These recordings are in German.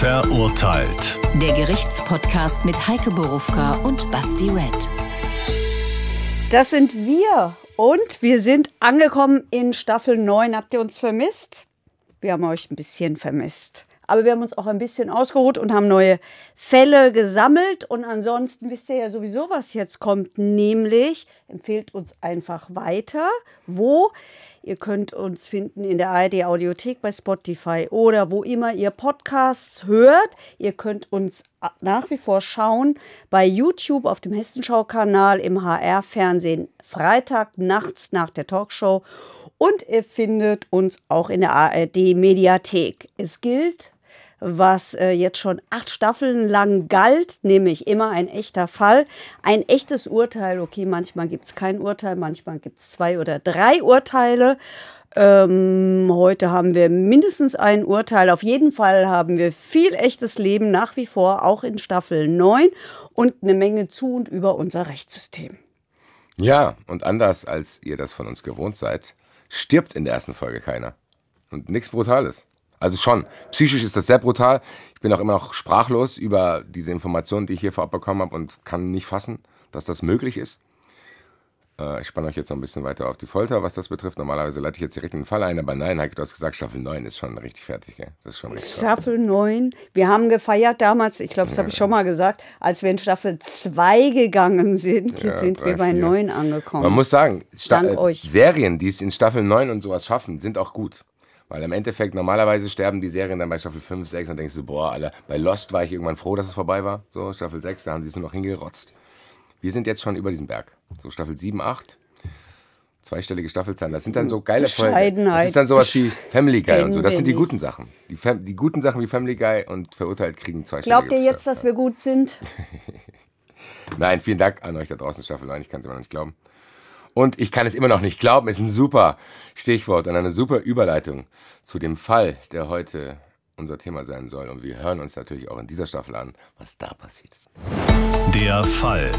Verurteilt. Der Gerichtspodcast mit Heike Borufka und Basti Red. Das sind wir und wir sind angekommen in Staffel 9. Habt ihr uns vermisst? Wir haben euch ein bisschen vermisst. Aber wir haben uns auch ein bisschen ausgeruht und haben neue Fälle gesammelt. Und ansonsten wisst ihr ja sowieso, was jetzt kommt. Nämlich empfehlt uns einfach weiter. Wo? Ihr könnt uns finden in der ARD Audiothek bei Spotify oder wo immer ihr Podcasts hört. Ihr könnt uns nach wie vor schauen bei YouTube auf dem Hessenschau-Kanal im HR-Fernsehen Freitag nachts nach der Talkshow und ihr findet uns auch in der ARD Mediathek. Es gilt was äh, jetzt schon acht Staffeln lang galt, nämlich immer ein echter Fall, ein echtes Urteil. Okay, manchmal gibt es kein Urteil, manchmal gibt es zwei oder drei Urteile. Ähm, heute haben wir mindestens ein Urteil. Auf jeden Fall haben wir viel echtes Leben nach wie vor, auch in Staffel 9 und eine Menge zu und über unser Rechtssystem. Ja, und anders als ihr das von uns gewohnt seid, stirbt in der ersten Folge keiner. Und nichts Brutales. Also schon, psychisch ist das sehr brutal. Ich bin auch immer noch sprachlos über diese Informationen, die ich hier vorab bekommen habe und kann nicht fassen, dass das möglich ist. Äh, ich spanne euch jetzt noch ein bisschen weiter auf die Folter, was das betrifft. Normalerweise leite ich jetzt direkt in den Fall ein, aber nein, Heike, du hast gesagt, Staffel 9 ist schon richtig fertig. Gell? Das ist schon richtig Staffel 9, wir haben gefeiert damals, ich glaube, das habe ich schon mal gesagt, als wir in Staffel 2 gegangen sind, Ja, jetzt sind drei, wir bei vier. 9 angekommen. Man muss sagen, Sta Dank äh, euch. Serien, die es in Staffel 9 und sowas schaffen, sind auch gut. Weil im Endeffekt, normalerweise sterben die Serien dann bei Staffel 5, 6 und denkst du, boah, Alter, bei Lost war ich irgendwann froh, dass es vorbei war. So, Staffel 6, da haben sie es nur noch hingerotzt. Wir sind jetzt schon über diesem Berg. So Staffel 7, 8. Zweistellige Staffelzahlen. Das sind dann so geile Folgen. Das ist dann sowas wie Family Guy und so. Das sind die guten Sachen. Die, Fam die guten Sachen wie Family Guy und verurteilt kriegen zweistellige Glaubt ihr jetzt, dass wir gut sind? Nein, vielen Dank an euch da draußen, Staffel 9. Ich kann es immer noch nicht glauben. Und ich kann es immer noch nicht glauben, ist ein super Stichwort und eine super Überleitung zu dem Fall, der heute unser Thema sein soll. Und wir hören uns natürlich auch in dieser Staffel an, was da passiert ist. Der Fall.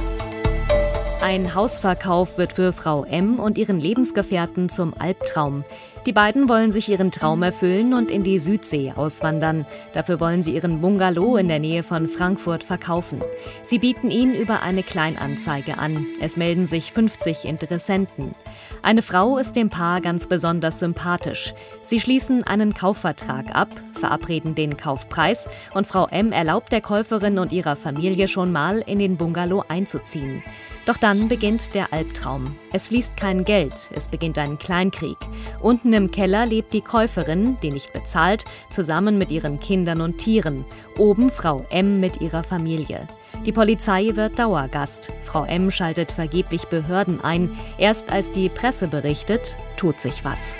Ein Hausverkauf wird für Frau M und ihren Lebensgefährten zum Albtraum. Die beiden wollen sich ihren Traum erfüllen und in die Südsee auswandern. Dafür wollen sie ihren Bungalow in der Nähe von Frankfurt verkaufen. Sie bieten ihn über eine Kleinanzeige an. Es melden sich 50 Interessenten. Eine Frau ist dem Paar ganz besonders sympathisch. Sie schließen einen Kaufvertrag ab, verabreden den Kaufpreis und Frau M erlaubt der Käuferin und ihrer Familie schon mal, in den Bungalow einzuziehen. Doch dann beginnt der Albtraum. Es fließt kein Geld, es beginnt ein Kleinkrieg. Und Unten im Keller lebt die Käuferin, die nicht bezahlt, zusammen mit ihren Kindern und Tieren. Oben Frau M mit ihrer Familie. Die Polizei wird Dauergast. Frau M schaltet vergeblich Behörden ein. Erst als die Presse berichtet, tut sich was.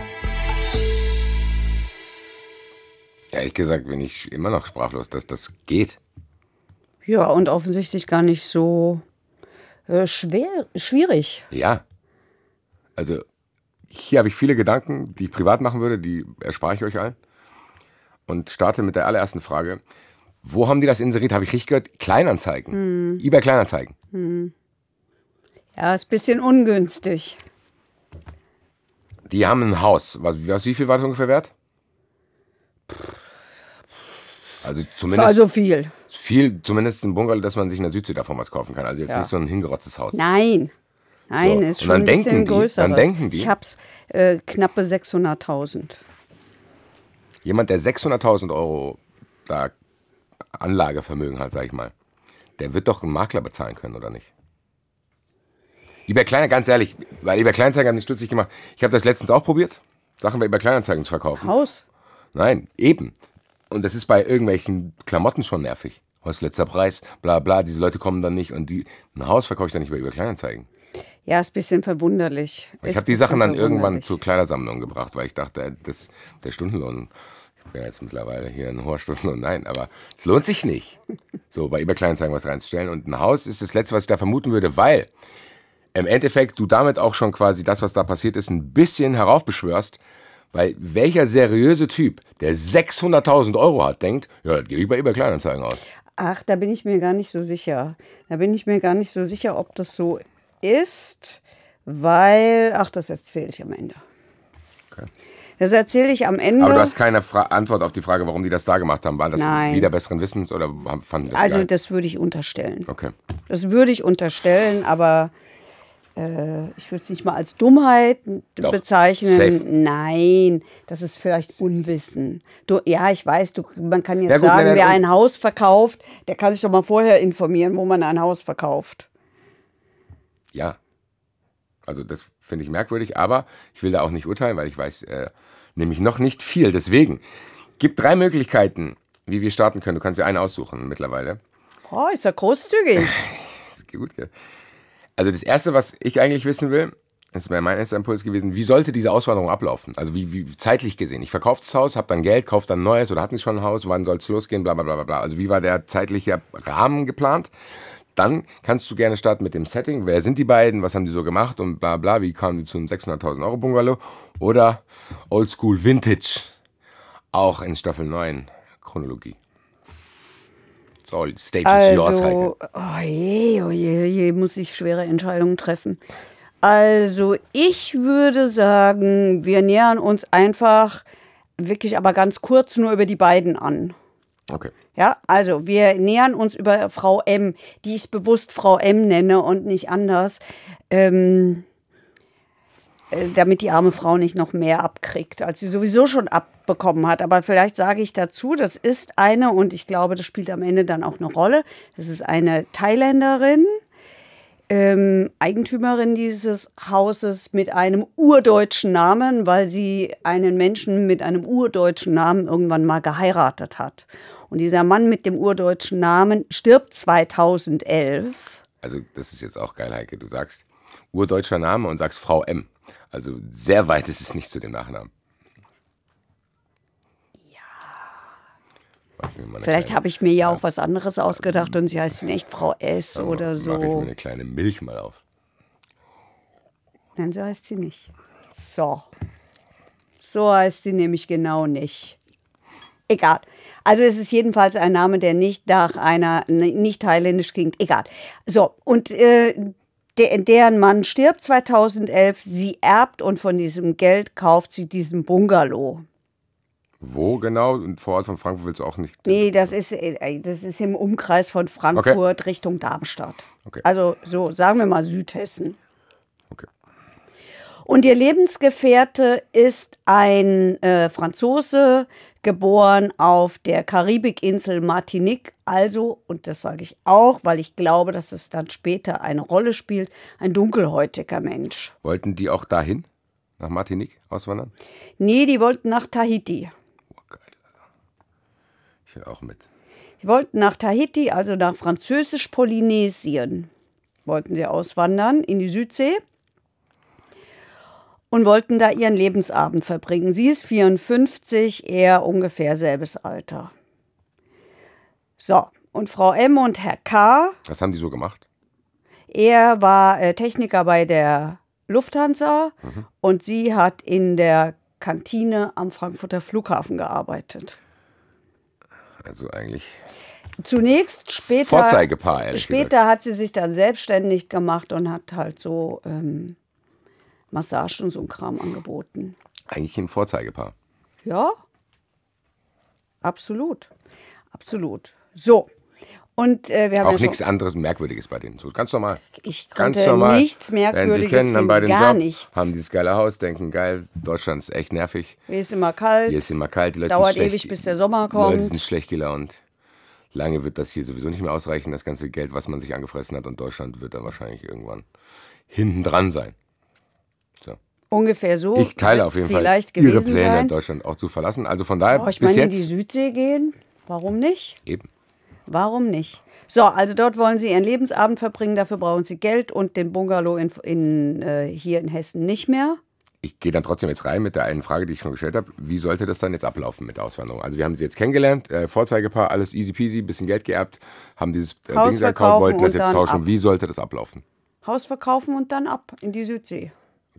Ehrlich gesagt bin ich immer noch sprachlos, dass das geht. Ja, und offensichtlich gar nicht so äh, schwer, schwierig. Ja. Also hier habe ich viele Gedanken, die ich privat machen würde, die erspare ich euch allen. Und starte mit der allerersten Frage. Wo haben die das inseriert? Habe ich richtig gehört? Kleinanzeigen. Mhm. eBay Kleinanzeigen. Mhm. Ja, ist ein bisschen ungünstig. Die haben ein Haus. Was, was wie viel war das ungefähr wert? Also zumindest. Also viel. Viel, zumindest ein Bungalow, dass man sich in der Südsee davon was kaufen kann. Also jetzt ja. nicht so ein hingerotztes Haus. Nein. Nein, so. ist schon ein bisschen größer. Dann denken die. Ich hab's äh, knappe 600.000. Jemand, der 600.000 Euro da Anlagevermögen hat, sag ich mal, der wird doch einen Makler bezahlen können, oder nicht? Lieber Kleiner, ganz ehrlich, weil eBay Kleinanzeigen haben mich stutzig gemacht. Ich habe das letztens auch probiert, Sachen bei eBay Kleinanzeigen zu verkaufen. Haus? Nein, eben. Und das ist bei irgendwelchen Klamotten schon nervig. Heute letzter Preis, bla bla, diese Leute kommen dann nicht und die, ein Haus verkaufe ich dann nicht bei eBay Kleinanzeigen. Ja, ist ein bisschen verwunderlich. Ich habe die Sachen dann irgendwann zur Kleidersammlung gebracht, weil ich dachte, äh, das, der Stundenlohn, ich bin ja jetzt mittlerweile hier ein hoher Stundenlohn, nein, aber es lohnt sich nicht, so bei eBay was reinzustellen. Und ein Haus ist das Letzte, was ich da vermuten würde, weil im Endeffekt du damit auch schon quasi das, was da passiert ist, ein bisschen heraufbeschwörst, weil welcher seriöse Typ, der 600.000 Euro hat, denkt, ja, das gebe ich bei eBay aus. Ach, da bin ich mir gar nicht so sicher. Da bin ich mir gar nicht so sicher, ob das so ist, weil, ach, das erzähle ich am Ende. Okay. Das erzähle ich am Ende. Aber du hast keine Fra Antwort auf die Frage, warum die das da gemacht haben. War das Nein. wieder besseren Wissens oder fanden das Also geil? das würde ich unterstellen. Okay. Das würde ich unterstellen, aber äh, ich würde es nicht mal als Dummheit Doch. bezeichnen. Safe. Nein, das ist vielleicht Unwissen. Du, ja, ich weiß, du, man kann jetzt ja, gut, sagen, wer ein Haus verkauft, der kann sich doch mal vorher informieren, wo man ein Haus verkauft ja. Also das finde ich merkwürdig, aber ich will da auch nicht urteilen, weil ich weiß äh, nämlich noch nicht viel. Deswegen gibt drei Möglichkeiten, wie wir starten können. Du kannst dir eine aussuchen mittlerweile. Oh, ist ja großzügig. ist gut, gell? Also das Erste, was ich eigentlich wissen will, das wäre mein erster Impuls gewesen, wie sollte diese Auswanderung ablaufen? Also wie, wie zeitlich gesehen? Ich verkaufe das Haus, habe dann Geld, kaufe dann neues oder hatten schon ein Haus, wann soll es losgehen, bla bla bla bla. Also wie war der zeitliche Rahmen geplant? Dann kannst du gerne starten mit dem Setting. Wer sind die beiden? Was haben die so gemacht? Und bla bla, wie kamen die zu einem 600.000 Euro Bungalow? Oder Oldschool Vintage. Auch in Staffel 9 Chronologie. It's all staples also, yours, Heike. Oh, oh je, oh je, muss ich schwere Entscheidungen treffen. Also ich würde sagen, wir nähern uns einfach wirklich aber ganz kurz nur über die beiden an. Okay. Ja, also wir nähern uns über Frau M, die ich bewusst Frau M nenne und nicht anders, ähm, äh, damit die arme Frau nicht noch mehr abkriegt, als sie sowieso schon abbekommen hat. Aber vielleicht sage ich dazu, das ist eine, und ich glaube, das spielt am Ende dann auch eine Rolle, das ist eine Thailänderin, ähm, Eigentümerin dieses Hauses mit einem urdeutschen Namen, weil sie einen Menschen mit einem urdeutschen Namen irgendwann mal geheiratet hat. Und dieser Mann mit dem urdeutschen Namen stirbt 2011. Also das ist jetzt auch geil, Heike. Du sagst urdeutscher Name und sagst Frau M. Also sehr weit ist es nicht zu dem Nachnamen. Vielleicht habe ich mir ja auch was anderes ausgedacht und sie heißt nicht Frau S oder so. Mache ich mir eine kleine Milch mal auf. Nein, so heißt sie nicht. So. So heißt sie nämlich genau nicht. Egal. Also es ist jedenfalls ein Name, der nicht nach einer, nicht thailändisch klingt. Egal. So, und äh, der, deren Mann stirbt 2011, sie erbt und von diesem Geld kauft sie diesen Bungalow. Wo genau? Und vor Ort von Frankfurt willst du auch nicht? Nee, das ist, äh, das ist im Umkreis von Frankfurt okay. Richtung Darmstadt. Okay. Also so, sagen wir mal Südhessen. Okay. Und ihr Lebensgefährte ist ein äh, Franzose, geboren auf der Karibikinsel Martinique, also, und das sage ich auch, weil ich glaube, dass es dann später eine Rolle spielt, ein dunkelhäutiger Mensch. Wollten die auch dahin, nach Martinique auswandern? Nee, die wollten nach Tahiti. Ich will auch mit. Sie wollten nach Tahiti, also nach Französisch-Polynesien, wollten sie auswandern in die Südsee und wollten da ihren Lebensabend verbringen. Sie ist 54, er ungefähr selbes Alter. So, und Frau M und Herr K. Was haben die so gemacht? Er war äh, Techniker bei der Lufthansa mhm. und sie hat in der Kantine am Frankfurter Flughafen gearbeitet. Also eigentlich. Zunächst später. Vorzeigepaar, ehrlich Später gesagt. hat sie sich dann selbstständig gemacht und hat halt so ähm, Massagen und so ein Kram angeboten. Eigentlich ein Vorzeigepaar. Ja. Absolut. Absolut. So. Und, äh, wir haben auch ja nichts anderes Merkwürdiges bei denen. So, ganz normal. Ich ganz normal. nichts Merkwürdiges Wenn Sie kennen, haben beide gar Job, nichts. Haben dieses geile Haus, denken, geil, Deutschland ist echt nervig. Hier ist immer kalt. Hier ist immer kalt. Die Leute Dauert schlecht, ewig, bis der Sommer kommt. Die Leute sind schlecht gelaunt. Lange wird das hier sowieso nicht mehr ausreichen, das ganze Geld, was man sich angefressen hat. Und Deutschland wird dann wahrscheinlich irgendwann hinten dran sein. So. Ungefähr so. Ich teile auf jeden Fall Ihre Pläne, sein. Deutschland auch zu verlassen. Also von daher, oh, ich bis meine, jetzt. in die Südsee gehen? Warum nicht? Eben. Warum nicht? So, also dort wollen sie ihren Lebensabend verbringen, dafür brauchen sie Geld und den Bungalow in, in äh, hier in Hessen nicht mehr. Ich gehe dann trotzdem jetzt rein mit der einen Frage, die ich schon gestellt habe. Wie sollte das dann jetzt ablaufen mit Auswanderung? Also wir haben sie jetzt kennengelernt, äh, Vorzeigepaar, alles easy peasy, bisschen Geld geerbt, haben dieses äh, Haus Ding verkauft, wollten das jetzt tauschen. Ab. Wie sollte das ablaufen? Haus verkaufen und dann ab in die Südsee.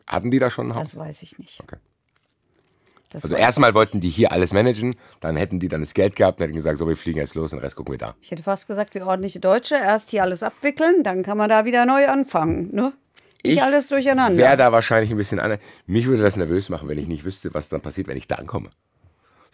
Hatten die da schon ein Haus? Das weiß ich nicht. Okay. Das also erstmal wollten die hier alles managen, dann hätten die dann das Geld gehabt und hätten gesagt, so wir fliegen jetzt los, und den Rest gucken wir da. Ich hätte fast gesagt, wir ordentliche Deutsche, erst hier alles abwickeln, dann kann man da wieder neu anfangen, ne? Nicht ich alles durcheinander. Wäre da wahrscheinlich ein bisschen anders. Mich würde das nervös machen, wenn ich nicht wüsste, was dann passiert, wenn ich da ankomme.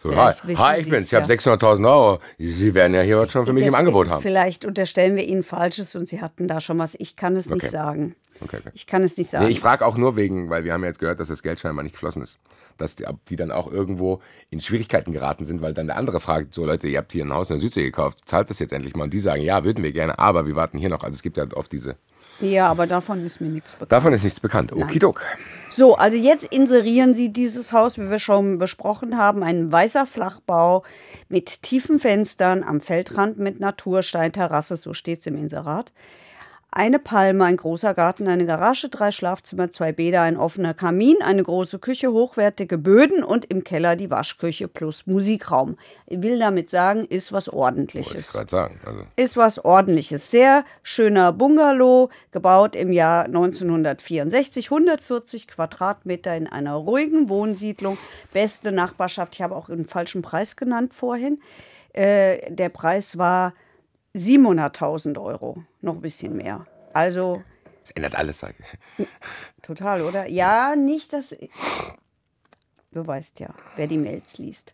So, hi, hi, ich bin's, ich ja. habe 600.000 Euro. Sie werden ja hier was schon für mich das, im Angebot haben. Vielleicht unterstellen wir Ihnen Falsches und Sie hatten da schon was. Ich kann es okay. nicht sagen. Okay, okay. Ich kann es nicht sagen. Nee, ich frage auch nur wegen, weil wir haben ja jetzt gehört, dass das Geld scheinbar nicht geflossen ist. Dass die, die, dann auch irgendwo in Schwierigkeiten geraten sind, weil dann der andere fragt, so Leute, ihr habt hier ein Haus in der Südsee gekauft, zahlt das jetzt endlich mal? Und die sagen, ja, würden wir gerne, aber wir warten hier noch. Also es gibt ja oft diese... Ja, aber davon ist mir nichts bekannt. Davon ist nichts bekannt. Okidok. So, also jetzt inserieren Sie dieses Haus, wie wir schon besprochen haben, ein weißer Flachbau mit tiefen Fenstern am Feldrand mit Natursteinterrasse, so steht es im Inserat. Eine Palme, ein großer Garten, eine Garage, drei Schlafzimmer, zwei Bäder, ein offener Kamin, eine große Küche, hochwertige Böden und im Keller die Waschküche plus Musikraum. Ich will damit sagen, ist was Ordentliches. Wollte ich sagen, also. Ist was Ordentliches. Sehr schöner Bungalow, gebaut im Jahr 1964, 140 Quadratmeter in einer ruhigen Wohnsiedlung. Beste Nachbarschaft. Ich habe auch einen falschen Preis genannt vorhin. Äh, der Preis war 700.000 Euro, noch ein bisschen mehr. Also. Das ändert alles, sage ich. Total, oder? Ja, nicht, dass. Du weißt ja, wer die Mails liest.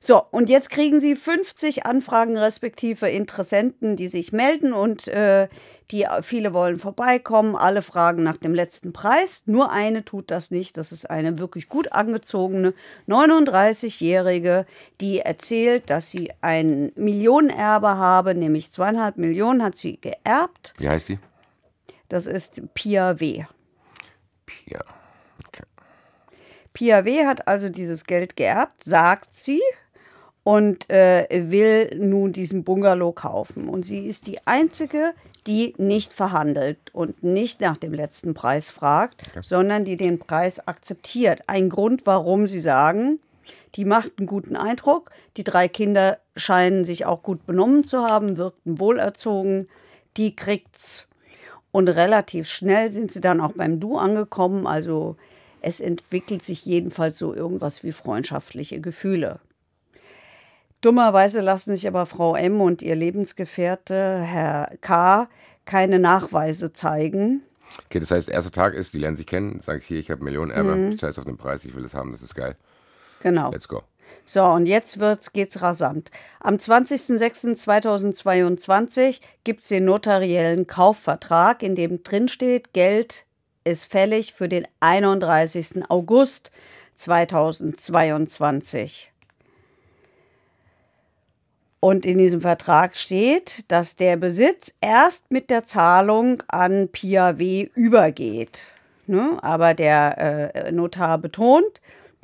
So, und jetzt kriegen Sie 50 Anfragen respektive Interessenten, die sich melden und äh, die äh, viele wollen vorbeikommen, alle fragen nach dem letzten Preis. Nur eine tut das nicht. Das ist eine wirklich gut angezogene 39-Jährige, die erzählt, dass sie ein Millionenerbe habe, nämlich zweieinhalb Millionen hat sie geerbt. Wie heißt die? Das ist Pia W. Pia. Pia W. hat also dieses Geld geerbt, sagt sie und äh, will nun diesen Bungalow kaufen. Und sie ist die einzige, die nicht verhandelt und nicht nach dem letzten Preis fragt, sondern die den Preis akzeptiert. Ein Grund, warum sie sagen, die macht einen guten Eindruck, die drei Kinder scheinen sich auch gut benommen zu haben, wirkten wohlerzogen, die kriegt's. Und relativ schnell sind sie dann auch beim Du angekommen, also es entwickelt sich jedenfalls so irgendwas wie freundschaftliche Gefühle. Dummerweise lassen sich aber Frau M und ihr Lebensgefährte, Herr K., keine Nachweise zeigen. Okay, das heißt, erster Tag ist, die lernen sich kennen, sage ich hier, ich habe Millionen Erbe, mhm. scheiß auf den Preis, ich will das haben, das ist geil. Genau. Let's go. So, und jetzt wird's, geht's rasant. Am 20.06.2022 gibt es den notariellen Kaufvertrag, in dem drinsteht, Geld ist fällig für den 31. August 2022. Und in diesem Vertrag steht, dass der Besitz erst mit der Zahlung an Pia übergeht. Ne? Aber der äh, Notar betont,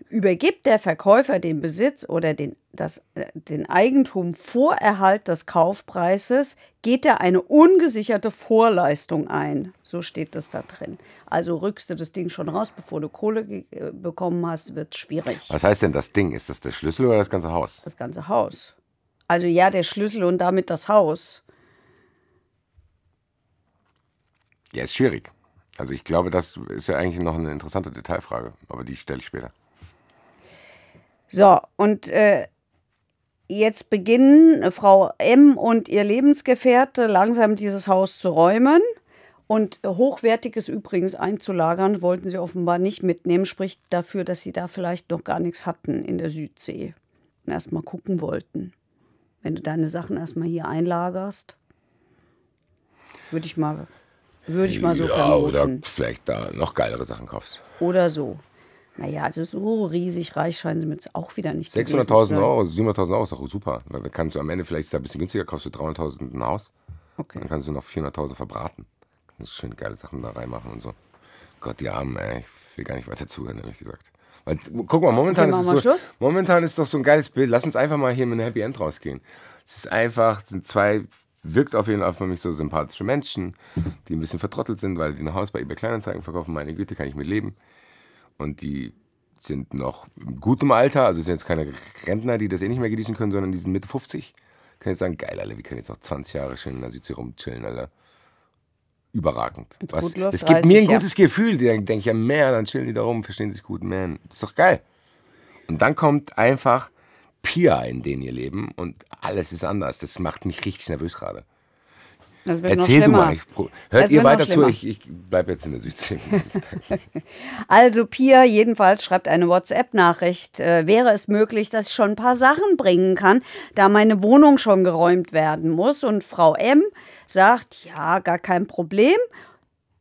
übergibt der Verkäufer den Besitz oder den, das, äh, den Eigentum vor Erhalt des Kaufpreises, geht er eine ungesicherte Vorleistung ein. So steht das da drin. Also rückst du das Ding schon raus, bevor du Kohle äh, bekommen hast, wird schwierig. Was heißt denn das Ding? Ist das der Schlüssel oder das ganze Haus? Das ganze Haus. Also ja, der Schlüssel und damit das Haus. Ja, ist schwierig. Also ich glaube, das ist ja eigentlich noch eine interessante Detailfrage, aber die stelle ich später. So, und äh, jetzt beginnen äh, Frau M und ihr Lebensgefährte langsam dieses Haus zu räumen. Und hochwertiges übrigens einzulagern, wollten sie offenbar nicht mitnehmen, spricht dafür, dass sie da vielleicht noch gar nichts hatten in der Südsee und erst mal gucken wollten wenn du deine Sachen erstmal hier einlagerst. Würde ich mal, würde ich mal so ja, vermuten. Oder vielleicht da noch geilere Sachen kaufst. Oder so. Naja, also so riesig reich scheinen sie mir jetzt auch wieder nicht 600.000 Euro, 700.000 Euro ist auch super. Weil kannst du am Ende vielleicht ist da ein bisschen günstiger, kaufst du 300.000 ein Haus. Okay. Dann kannst du noch 400.000 verbraten. Kannst schön geile Sachen da reinmachen und so. Gott, die Armen, ey. Ich will gar nicht weiter zuhören, ehrlich gesagt. Weil, guck mal, momentan, okay, ist mal so, momentan ist doch so ein geiles Bild. Lass uns einfach mal hier mit einem Happy End rausgehen. Es ist einfach, sind zwei, wirkt auf jeden Fall für mich so sympathische Menschen, die ein bisschen vertrottelt sind, weil die ein Haus bei eBay Kleinanzeigen verkaufen. Meine Güte, kann ich mit leben. Und die sind noch im gutem Alter, also sind jetzt keine Rentner, die das eh nicht mehr genießen können, sondern die sind Mitte 50. Können jetzt sagen, geil, alle, wir können jetzt noch 20 Jahre schön in der Südsee rumchillen, Alter überragend. Was, das gibt mir ein gutes ja. Gefühl. Dann denke ich, ja, man, dann chillen die da rum, verstehen sich gut, man. Ist doch geil. Und dann kommt einfach Pia in den ihr Leben und alles ist anders. Das macht mich richtig nervös gerade. Erzähl du mal. Ich, hört ihr weiter zu? Ich, ich bleibe jetzt in der Südsee. also Pia jedenfalls schreibt eine WhatsApp-Nachricht. Äh, wäre es möglich, dass ich schon ein paar Sachen bringen kann, da meine Wohnung schon geräumt werden muss? Und Frau M sagt, ja, gar kein Problem.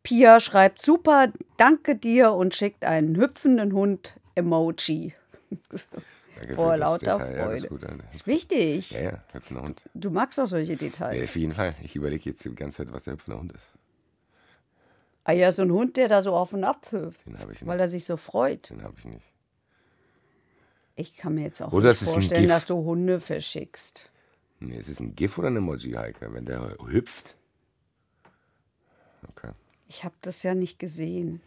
Pia schreibt super, danke dir und schickt einen hüpfenden Hund-Emoji. Vor lauter Detail. Freude. Ja, das, das ist, wichtig. Ja, ja, hüpfender Hund. Du magst auch solche Details. Ja, auf jeden Fall. Ich überlege jetzt die ganze Zeit, was der hüpfende Hund ist. Ah ja, so ein Hund, der da so auf und ab hüpft, Den ich nicht. Weil er sich so freut. Den habe ich nicht. Ich kann mir jetzt auch Oder nicht vorstellen, dass du Hunde verschickst. Nee, ist es ein GIF oder ein Emoji, Heike, wenn der hüpft? Okay. Ich habe das ja nicht gesehen.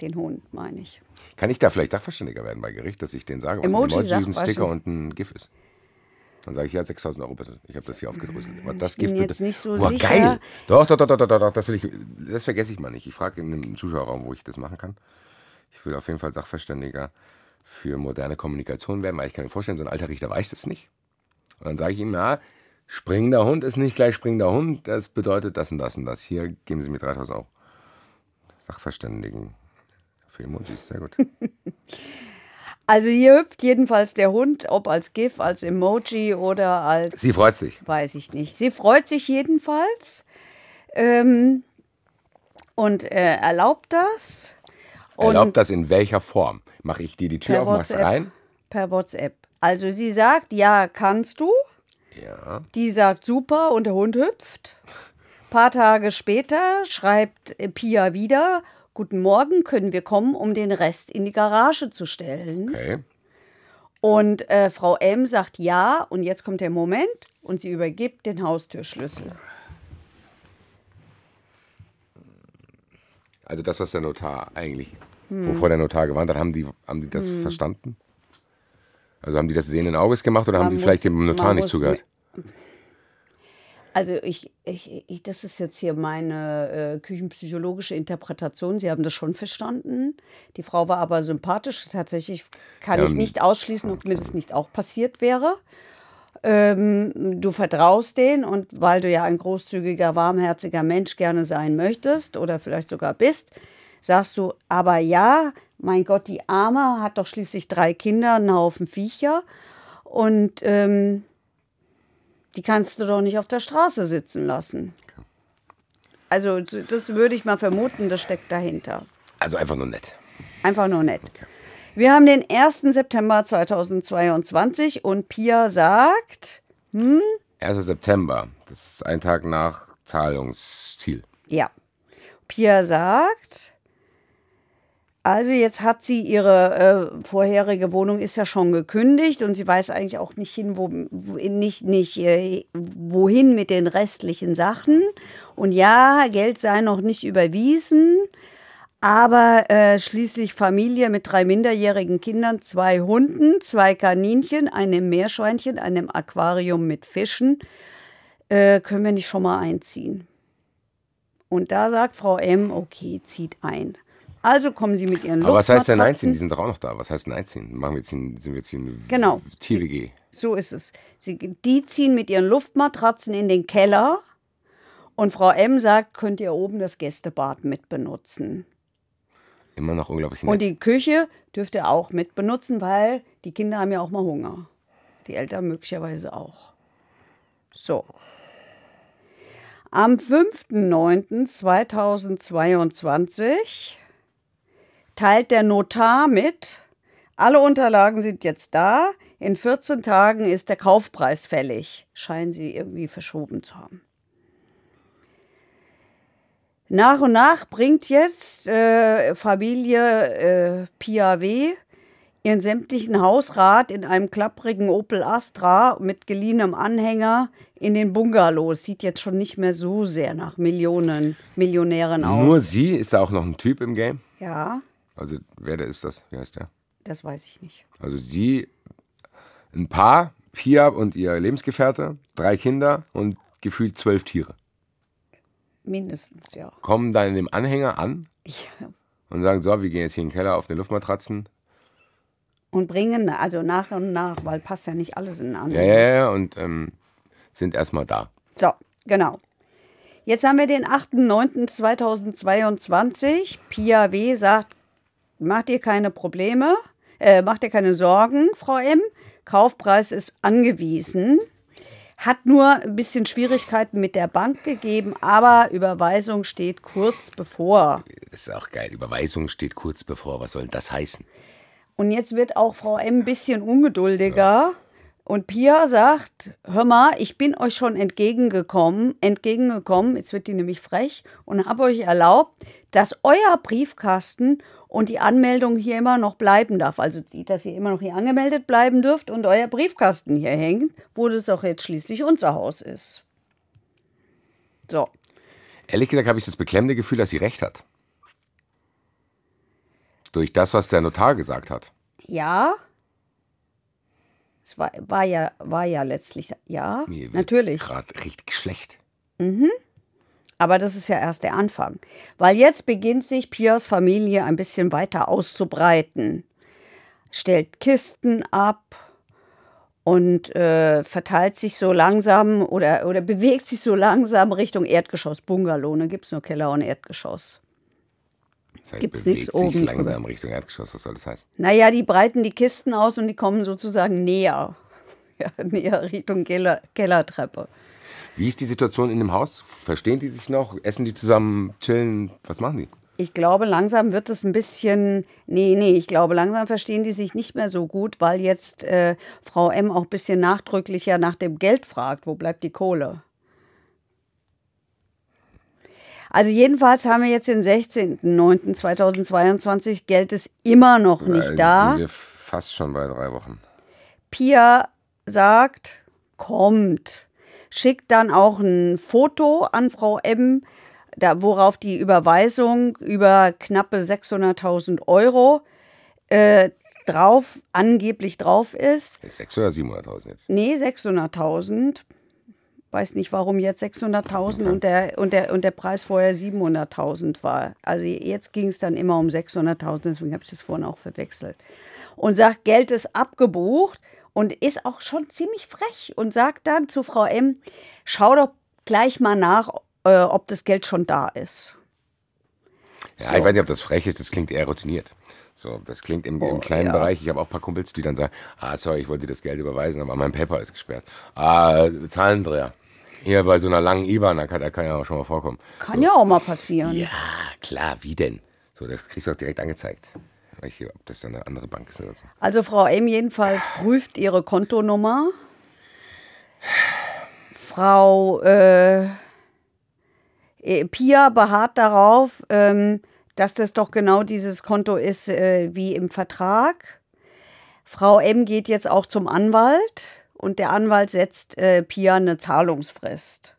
Den Hund, meine ich. Kann ich da vielleicht Sachverständiger werden bei Gericht, dass ich den sage, was Emoji, ein Emoji, ein Sticker und ein GIF ist? Dann sage ich, ja, 6000 Euro bitte. Ich habe das hier äh, aufgedröselt. Aber das ich bin GIF, jetzt bitte. nicht so Boah, sicher. geil. Doch, doch, doch, doch, doch, doch, das, will ich, das vergesse ich mal nicht. Ich frage in dem Zuschauerraum, wo ich das machen kann. Ich will auf jeden Fall Sachverständiger für moderne Kommunikation werden, weil ich kann mir vorstellen, so ein alter Richter weiß das nicht. Und dann sage ich ihm, na, springender Hund ist nicht gleich springender Hund, das bedeutet das und das und das. Hier geben Sie mir 3000 Euro. Sachverständigen für Emojis, sehr gut. Also hier hüpft jedenfalls der Hund, ob als GIF, als Emoji oder als. Sie freut sich. Weiß ich nicht. Sie freut sich jedenfalls ähm, und äh, erlaubt das. Und erlaubt das in welcher Form? Mache ich dir die Tür auf, WhatsApp, mach's rein? Per WhatsApp. Also sie sagt, ja, kannst du. Ja. Die sagt, super, und der Hund hüpft. Ein paar Tage später schreibt äh, Pia wieder, guten Morgen, können wir kommen, um den Rest in die Garage zu stellen. Okay. Und äh, Frau M sagt ja, und jetzt kommt der Moment, und sie übergibt den Haustürschlüssel. Also das, was der Notar eigentlich, hm. wovor der Notar gewarnt hat, haben die, haben die das hm. verstanden? Also haben die das sehenden Auges gemacht oder man haben die muss, vielleicht dem Notar nicht zugehört? Also ich, ich, ich, das ist jetzt hier meine äh, küchenpsychologische Interpretation. Sie haben das schon verstanden. Die Frau war aber sympathisch. Tatsächlich kann ähm, ich nicht ausschließen, ob mir das nicht auch passiert wäre. Ähm, du vertraust denen und weil du ja ein großzügiger, warmherziger Mensch gerne sein möchtest oder vielleicht sogar bist, sagst du, aber ja, mein Gott, die Arme hat doch schließlich drei Kinder, einen Haufen Viecher. Und ähm, die kannst du doch nicht auf der Straße sitzen lassen. Also das würde ich mal vermuten, das steckt dahinter. Also einfach nur nett. Einfach nur nett. Okay. Wir haben den 1. September 2022 und Pia sagt, hm? 1. September, das ist ein Tag nach Zahlungsziel. Ja. Pia sagt, also jetzt hat sie ihre äh, vorherige Wohnung ist ja schon gekündigt und sie weiß eigentlich auch nicht hin, wo, nicht, nicht, äh, wohin mit den restlichen Sachen. Und ja, Geld sei noch nicht überwiesen, aber äh, schließlich Familie mit drei minderjährigen Kindern, zwei Hunden, zwei Kaninchen, einem Meerschweinchen, einem Aquarium mit Fischen. Äh, können wir nicht schon mal einziehen? Und da sagt Frau M, okay, zieht ein. Also kommen sie mit ihren Luftmatratzen. Aber was heißt denn 19? Die sind doch auch noch da. Was heißt 19? Machen wir jetzt hier, sind wir jetzt hier genau. TWG. So ist es. Sie, die ziehen mit ihren Luftmatratzen in den Keller und Frau M sagt, könnt ihr oben das Gästebad mitbenutzen. Immer noch unglaublich nett. Und die Küche dürft ihr auch mitbenutzen, weil die Kinder haben ja auch mal Hunger. Die Eltern möglicherweise auch. So. Am 5.9.2022 teilt der Notar mit, alle Unterlagen sind jetzt da, in 14 Tagen ist der Kaufpreis fällig, scheinen sie irgendwie verschoben zu haben. Nach und nach bringt jetzt äh, Familie äh, Pia W. ihren sämtlichen Hausrat in einem klapprigen Opel Astra mit geliehenem Anhänger in den Bungalow. sieht jetzt schon nicht mehr so sehr nach Millionen, Millionären aus. Nur sie? Ist da auch noch ein Typ im Game? Ja. Also wer der ist das? Wie heißt der? Das weiß ich nicht. Also sie, ein Paar, Pia und ihr Lebensgefährte, drei Kinder und gefühlt zwölf Tiere. Mindestens, ja. Kommen dann in dem Anhänger an ja. und sagen, so, wir gehen jetzt hier in den Keller auf den Luftmatratzen. Und bringen, also nach und nach, weil passt ja nicht alles in den Anhänger. Ja, ja, ja, und ähm, sind erstmal da. So, genau. Jetzt haben wir den 8.9.2022. Pia W. sagt, Mach dir keine Probleme, äh, mach dir keine Sorgen, Frau M. Kaufpreis ist angewiesen. Hat nur ein bisschen Schwierigkeiten mit der Bank gegeben, aber Überweisung steht kurz bevor. Ist auch geil. Überweisung steht kurz bevor. Was soll das heißen? Und jetzt wird auch Frau M ein bisschen ungeduldiger. Ja. Und Pia sagt, hör mal, ich bin euch schon entgegengekommen, entgegengekommen, jetzt wird die nämlich frech, und habe euch erlaubt, dass euer Briefkasten und die Anmeldung hier immer noch bleiben darf. Also, dass ihr immer noch hier angemeldet bleiben dürft und euer Briefkasten hier hängt, wo das auch jetzt schließlich unser Haus ist. So. Ehrlich gesagt habe ich das beklemmende Gefühl, dass sie recht hat. Durch das, was der Notar gesagt hat. Ja. Es war, war, ja, war ja letztlich, ja, Mir wird natürlich. Gerade richtig schlecht. Mhm. Aber das ist ja erst der Anfang. Weil jetzt beginnt sich Pias Familie ein bisschen weiter auszubreiten. Stellt Kisten ab und äh, verteilt sich so langsam oder, oder bewegt sich so langsam Richtung Erdgeschoss. Bungalow, ne? Gibt es nur Keller und Erdgeschoss. Das heißt, Gibt's bewegt sich oben. langsam Richtung Erdgeschoss, was soll das heißen? Naja, die breiten die Kisten aus und die kommen sozusagen näher. Ja, näher Richtung Keller, Kellertreppe. Wie ist die Situation in dem Haus? Verstehen die sich noch? Essen die zusammen? Chillen? Was machen die? Ich glaube, langsam wird es ein bisschen, nee, nee, ich glaube, langsam verstehen die sich nicht mehr so gut, weil jetzt äh, Frau M auch ein bisschen nachdrücklicher nach dem Geld fragt, wo bleibt die Kohle? Also jedenfalls haben wir jetzt den 16.09.2022, Geld ist immer noch nicht da. Sind wir fast schon bei drei Wochen. Pia sagt, kommt schickt dann auch ein Foto an Frau M, da, worauf die Überweisung über knappe 600.000 Euro äh, drauf, angeblich drauf ist. 6 oder 700.000 jetzt? Nee, 600.000. Weiß nicht, warum jetzt 600.000 okay. und, der, und, der, und der Preis vorher 700.000 war. Also jetzt ging es dann immer um 600.000, deswegen habe ich das vorhin auch verwechselt. Und sagt, Geld ist abgebucht und ist auch schon ziemlich frech und sagt dann zu Frau M, schau doch gleich mal nach, äh, ob das Geld schon da ist. Ja, so. ich weiß nicht, ob das frech ist, das klingt eher routiniert. So, das klingt im, im oh, kleinen oh, ja. Bereich. Ich habe auch ein paar Kumpels, die dann sagen, ah, sorry, ich wollte dir das Geld überweisen, aber mein Paper ist gesperrt. Ah, Zahlendreher. Hier bei so einer langen IBAN, da kann, da kann ja auch schon mal vorkommen. Kann so. ja auch mal passieren. Ja, klar, wie denn? So, das kriegst du auch direkt angezeigt ich, ob das eine andere Bank ist oder so. Also Frau M jedenfalls prüft ihre Kontonummer. Frau äh, äh, Pia beharrt darauf, ähm, dass das doch genau dieses Konto ist äh, wie im Vertrag. Frau M geht jetzt auch zum Anwalt und der Anwalt setzt äh, Pia eine Zahlungsfrist.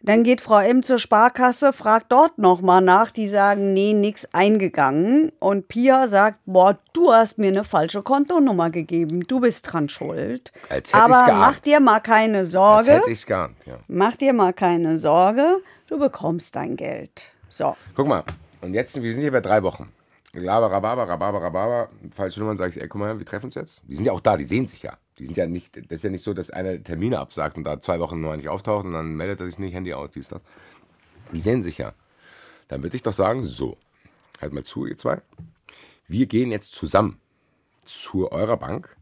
Dann geht Frau M zur Sparkasse, fragt dort nochmal nach. Die sagen, nee, nichts eingegangen. Und Pia sagt, boah, du hast mir eine falsche Kontonummer gegeben. Du bist dran schuld. Als hätte Aber geahnt. mach dir mal keine Sorge. Als hätte ich's geahnt, ja. Mach dir mal keine Sorge. Du bekommst dein Geld. So. Guck mal. Und jetzt, wir sind hier bei drei Wochen. Laber, rababer, rababa, rababer. Falsche Nummern, sag ich, ey, guck mal, wir treffen uns jetzt. Die sind ja auch da, die sehen sich ja. Die sind ja nicht, das ist ja nicht so, dass einer Termine absagt und da zwei Wochen neu nicht auftaucht und dann meldet er sich nicht, Handy aus, dies, das. Die sehen sich ja. Dann würde ich doch sagen, so, halt mal zu, ihr zwei. Wir gehen jetzt zusammen zu eurer Bank.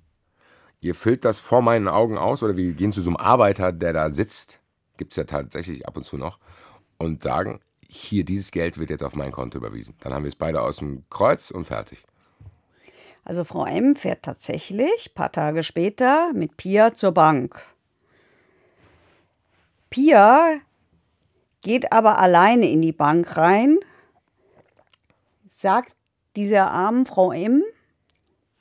Ihr füllt das vor meinen Augen aus oder wir gehen zu so einem Arbeiter, der da sitzt. Gibt es ja tatsächlich ab und zu noch. Und sagen, hier, dieses Geld wird jetzt auf mein Konto überwiesen. Dann haben wir es beide aus dem Kreuz und fertig. Also Frau M fährt tatsächlich ein paar Tage später mit Pia zur Bank. Pia geht aber alleine in die Bank rein, sagt dieser armen Frau M,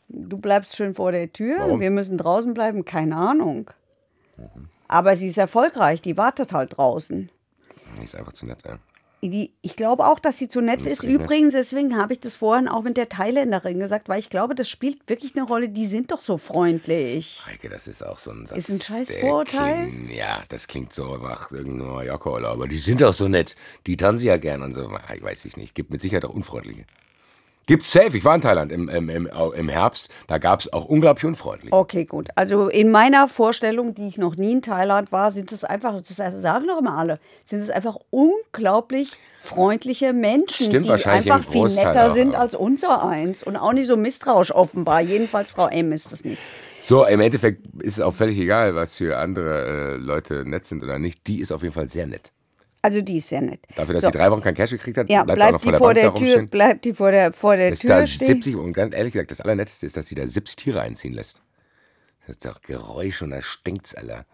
du bleibst schön vor der Tür, Warum? wir müssen draußen bleiben, keine Ahnung. Aber sie ist erfolgreich, die wartet halt draußen. ist einfach zu nett, ja. Die, ich glaube auch, dass sie zu nett ist. Übrigens, deswegen habe ich das vorhin auch mit der Thailänderin gesagt, weil ich glaube, das spielt wirklich eine Rolle. Die sind doch so freundlich. Heike, das ist auch so ein Satz. Ist ein scheiß Vorurteil? Ja, das klingt so nach irgendeinem Mallorca-Urlaub. Aber die sind doch so nett. Die tanzen ja gern und so. Ich weiß ich nicht. Gibt mit Sicherheit auch Unfreundliche. Gibt's safe. Ich war in Thailand im, im, im, im Herbst. Da gab es auch unglaublich unfreundlich. Okay, gut. Also in meiner Vorstellung, die ich noch nie in Thailand war, sind es einfach, das sagen doch immer alle, sind es einfach unglaublich freundliche Menschen, Stimmt, die einfach viel netter auch. sind als unser eins und auch nicht so misstrauisch offenbar. Jedenfalls Frau M ist es nicht. So, im Endeffekt ist es auch völlig egal, was für andere äh, Leute nett sind oder nicht. Die ist auf jeden Fall sehr nett. Also die ist ja nett. Dafür, dass sie so. drei Wochen kein Cash gekriegt hat, ja, bleibt, bleibt, die vor, vor der, der Tür, stehen. bleibt die vor der, vor der Tür da 70, Und ganz ehrlich gesagt, das Allernetzte ist, dass sie da 70 Tiere einziehen lässt. Das ist doch Geräusch und da stinkt's alle.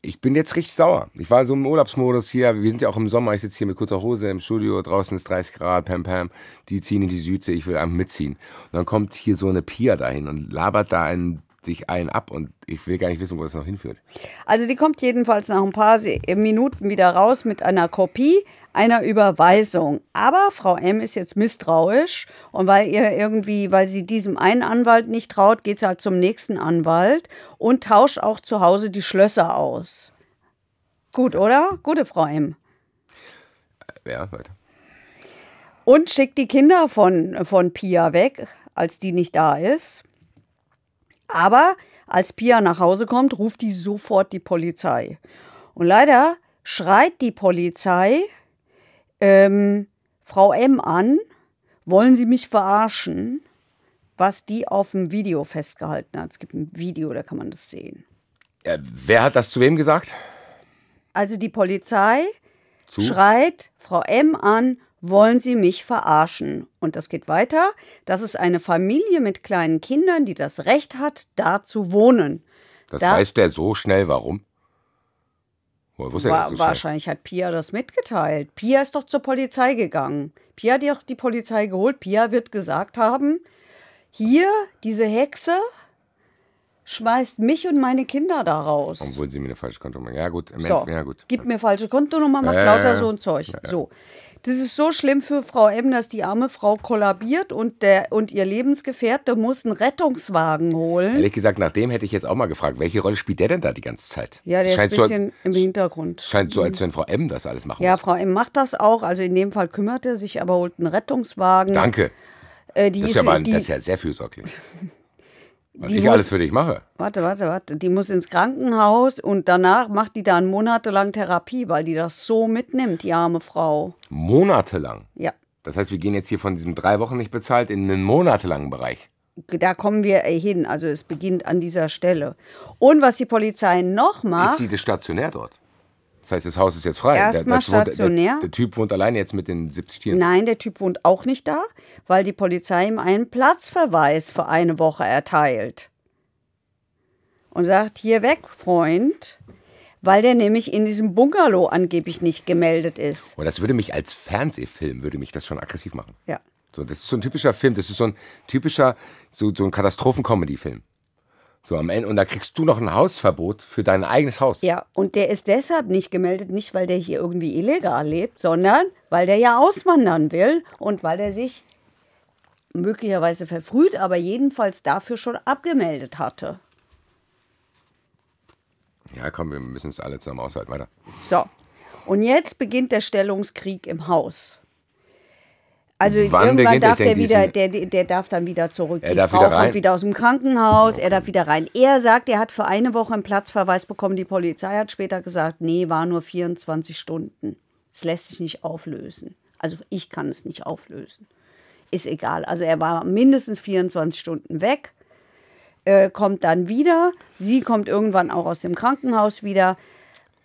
Ich bin jetzt richtig sauer. Ich war so im Urlaubsmodus hier. Wir sind ja auch im Sommer. Ich sitze hier mit kurzer Hose im Studio. Draußen ist 30 Grad. Pam, pam. Die ziehen in die Südsee. Ich will einfach mitziehen. Und dann kommt hier so eine Pia dahin und labert da einen sich einen ab und ich will gar nicht wissen, wo das noch hinführt. Also die kommt jedenfalls nach ein paar Minuten wieder raus mit einer Kopie einer Überweisung. Aber Frau M ist jetzt misstrauisch und weil ihr irgendwie, weil sie diesem einen Anwalt nicht traut, geht sie halt zum nächsten Anwalt und tauscht auch zu Hause die Schlösser aus. Gut, oder? Gute Frau M. Äh, ja, weiter. Und schickt die Kinder von, von Pia weg, als die nicht da ist. Aber als Pia nach Hause kommt, ruft die sofort die Polizei. Und leider schreit die Polizei ähm, Frau M an, wollen Sie mich verarschen, was die auf dem Video festgehalten hat. Es gibt ein Video, da kann man das sehen. Äh, wer hat das zu wem gesagt? Also die Polizei zu? schreit Frau M an, wollen sie mich verarschen. Und das geht weiter. Das ist eine Familie mit kleinen Kindern, die das Recht hat, da zu wohnen. Das da weiß der so schnell, warum? Woher wusste Wa er das so wahrscheinlich schnell? hat Pia das mitgeteilt. Pia ist doch zur Polizei gegangen. Pia hat doch die Polizei geholt. Pia wird gesagt haben, hier, diese Hexe schmeißt mich und meine Kinder da raus. Obwohl sie mir eine falsche Kontonummer. Ja, gut. So, ja, gut. Gibt mir falsche Kontonummer, macht äh, lauter so ein Zeug. Ja, ja. So. Das ist so schlimm für Frau M, dass die arme Frau kollabiert und, der, und ihr Lebensgefährte muss einen Rettungswagen holen. Ehrlich gesagt, nach dem hätte ich jetzt auch mal gefragt, welche Rolle spielt der denn da die ganze Zeit? Ja, der scheint ist ein bisschen so, im Hintergrund. Scheint so, als mhm. wenn Frau M das alles machen ja, muss. Ja, Frau M macht das auch. Also in dem Fall kümmert er sich, aber holt einen Rettungswagen. Danke. Äh, das, ist ja mal, die, das ist ja sehr fürsorglich. Was ich muss, alles für dich mache. Warte, warte, warte. Die muss ins Krankenhaus und danach macht die dann monatelang Therapie, weil die das so mitnimmt, die arme Frau. Monatelang? Ja. Das heißt, wir gehen jetzt hier von diesem drei Wochen nicht bezahlt in einen monatelangen Bereich. Da kommen wir äh, hin. Also es beginnt an dieser Stelle. Und was die Polizei noch macht. Ist sie stationär dort? Das heißt, das Haus ist jetzt frei. Erstmal stationär. Der, der, Typ wohnt alleine jetzt mit den 70 Tieren. Nein, der Typ wohnt auch nicht da, weil die Polizei ihm einen Platzverweis für eine Woche erteilt. Und sagt, hier weg, Freund. Weil der nämlich in diesem Bungalow angeblich nicht gemeldet ist. Und das würde mich als Fernsehfilm, würde mich das schon aggressiv machen. Ja. So, das ist so ein typischer Film, das ist so ein typischer, so, so ein Katastrophen-Comedy-Film. So am Ende. Und da kriegst du noch ein Hausverbot für dein eigenes Haus. Ja, und der ist deshalb nicht gemeldet, nicht weil der hier irgendwie illegal lebt, sondern weil der ja auswandern will und weil der sich möglicherweise verfrüht, aber jedenfalls dafür schon abgemeldet hatte. Ja, komm, wir müssen es alle zusammen aushalten. Weiter. So. Und jetzt beginnt der Stellungskrieg im Haus. Also Wann irgendwann darf der wieder, der, der darf dann wieder zurück. Er Die darf Frau wieder rein. kommt wieder aus dem Krankenhaus, er darf wieder rein. Er sagt, er hat für eine Woche einen Platzverweis bekommen. Die Polizei hat später gesagt, nee, war nur 24 Stunden. Es lässt sich nicht auflösen. Also ich kann es nicht auflösen. Ist egal. Also er war mindestens 24 Stunden weg, äh, kommt dann wieder. Sie kommt irgendwann auch aus dem Krankenhaus wieder.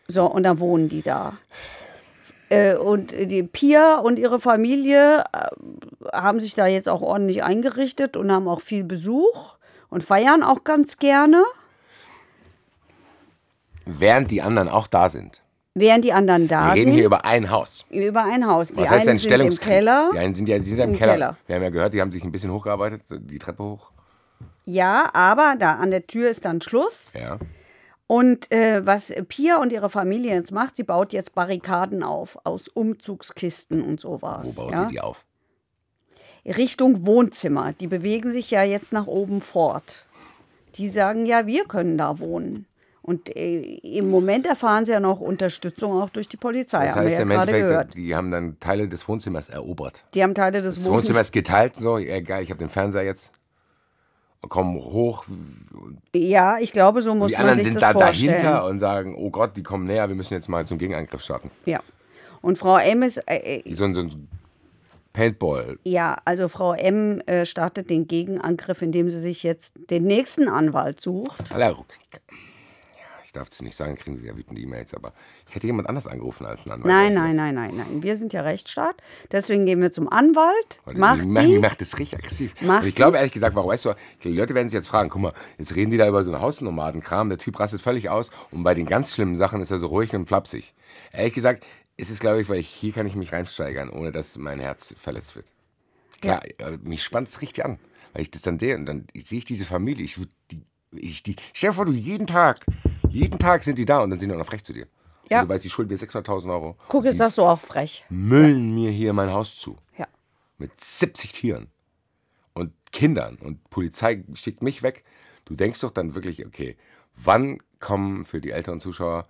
So, und dann wohnen die da. Äh, und die Pia und ihre Familie äh, haben sich da jetzt auch ordentlich eingerichtet und haben auch viel Besuch und feiern auch ganz gerne. Während die anderen auch da sind. Während die anderen da sind. wir reden sind. hier über ein Haus. Über ein Haus. Die Was heißt denn sind im Keller. Die einen sind ja, sind im, im Keller. Keller. Wir haben ja gehört, die haben sich ein bisschen hochgearbeitet, die Treppe hoch. Ja, aber da an der Tür ist dann Schluss. Ja. Und äh, was Pia und ihre Familie jetzt macht, sie baut jetzt Barrikaden auf aus Umzugskisten und sowas. Wo baut ja? die die auf? Richtung Wohnzimmer. Die bewegen sich ja jetzt nach oben fort. Die sagen ja, wir können da wohnen. Und äh, im Moment erfahren sie ja noch Unterstützung auch durch die Polizei. Das heißt, haben ja gerade gehört. die haben dann Teile des Wohnzimmers erobert. Die haben Teile des, des Wohnzimmers geteilt. So, egal, ich habe den Fernseher jetzt kommen hoch. Ja, ich glaube, so muss man sich das vorstellen. Die anderen sind da dahinter und sagen, oh Gott, die kommen näher, wir müssen jetzt mal zum Gegenangriff starten. Ja. Und Frau M ist... Äh, äh so, ein, so ein Paintball. Ja, also Frau M äh, startet den Gegenangriff, indem sie sich jetzt den nächsten Anwalt sucht. Hallo ich darf es nicht sagen, kriegen wir wieder wütende E-Mails, aber ich hätte jemand anders angerufen als einen Anwalt. Nein, nein, nein, nein, nein. Wir sind ja Rechtsstaat, deswegen gehen wir zum Anwalt. Oder macht die, die, macht das richtig aggressiv. und ich glaube ehrlich gesagt, warum weißt du, die Leute werden sich jetzt fragen, guck mal, jetzt reden die da über so einen Hausnomadenkram, der Typ rastet völlig aus und bei den ganz schlimmen Sachen ist er so ruhig und flapsig. Ehrlich gesagt, ist es glaube ich, weil ich, hier kann ich mich reinsteigern, ohne dass mein Herz verletzt wird. Klar, ja. Äh, mich spannt es richtig an, weil ich das dann sehe und dann sehe ich diese Familie, ich würde die ich die. Stell vor, du jeden Tag jeden Tag sind die da und dann sind die auch noch frech zu dir. Ja. Und du weißt, die schulden mir 600.000 Euro. Guck, jetzt sagst du auch frech. Müllen ja. mir hier mein Haus zu. Ja. Mit 70 Tieren und Kindern und Polizei schickt mich weg. Du denkst doch dann wirklich, okay, wann kommen für die älteren Zuschauer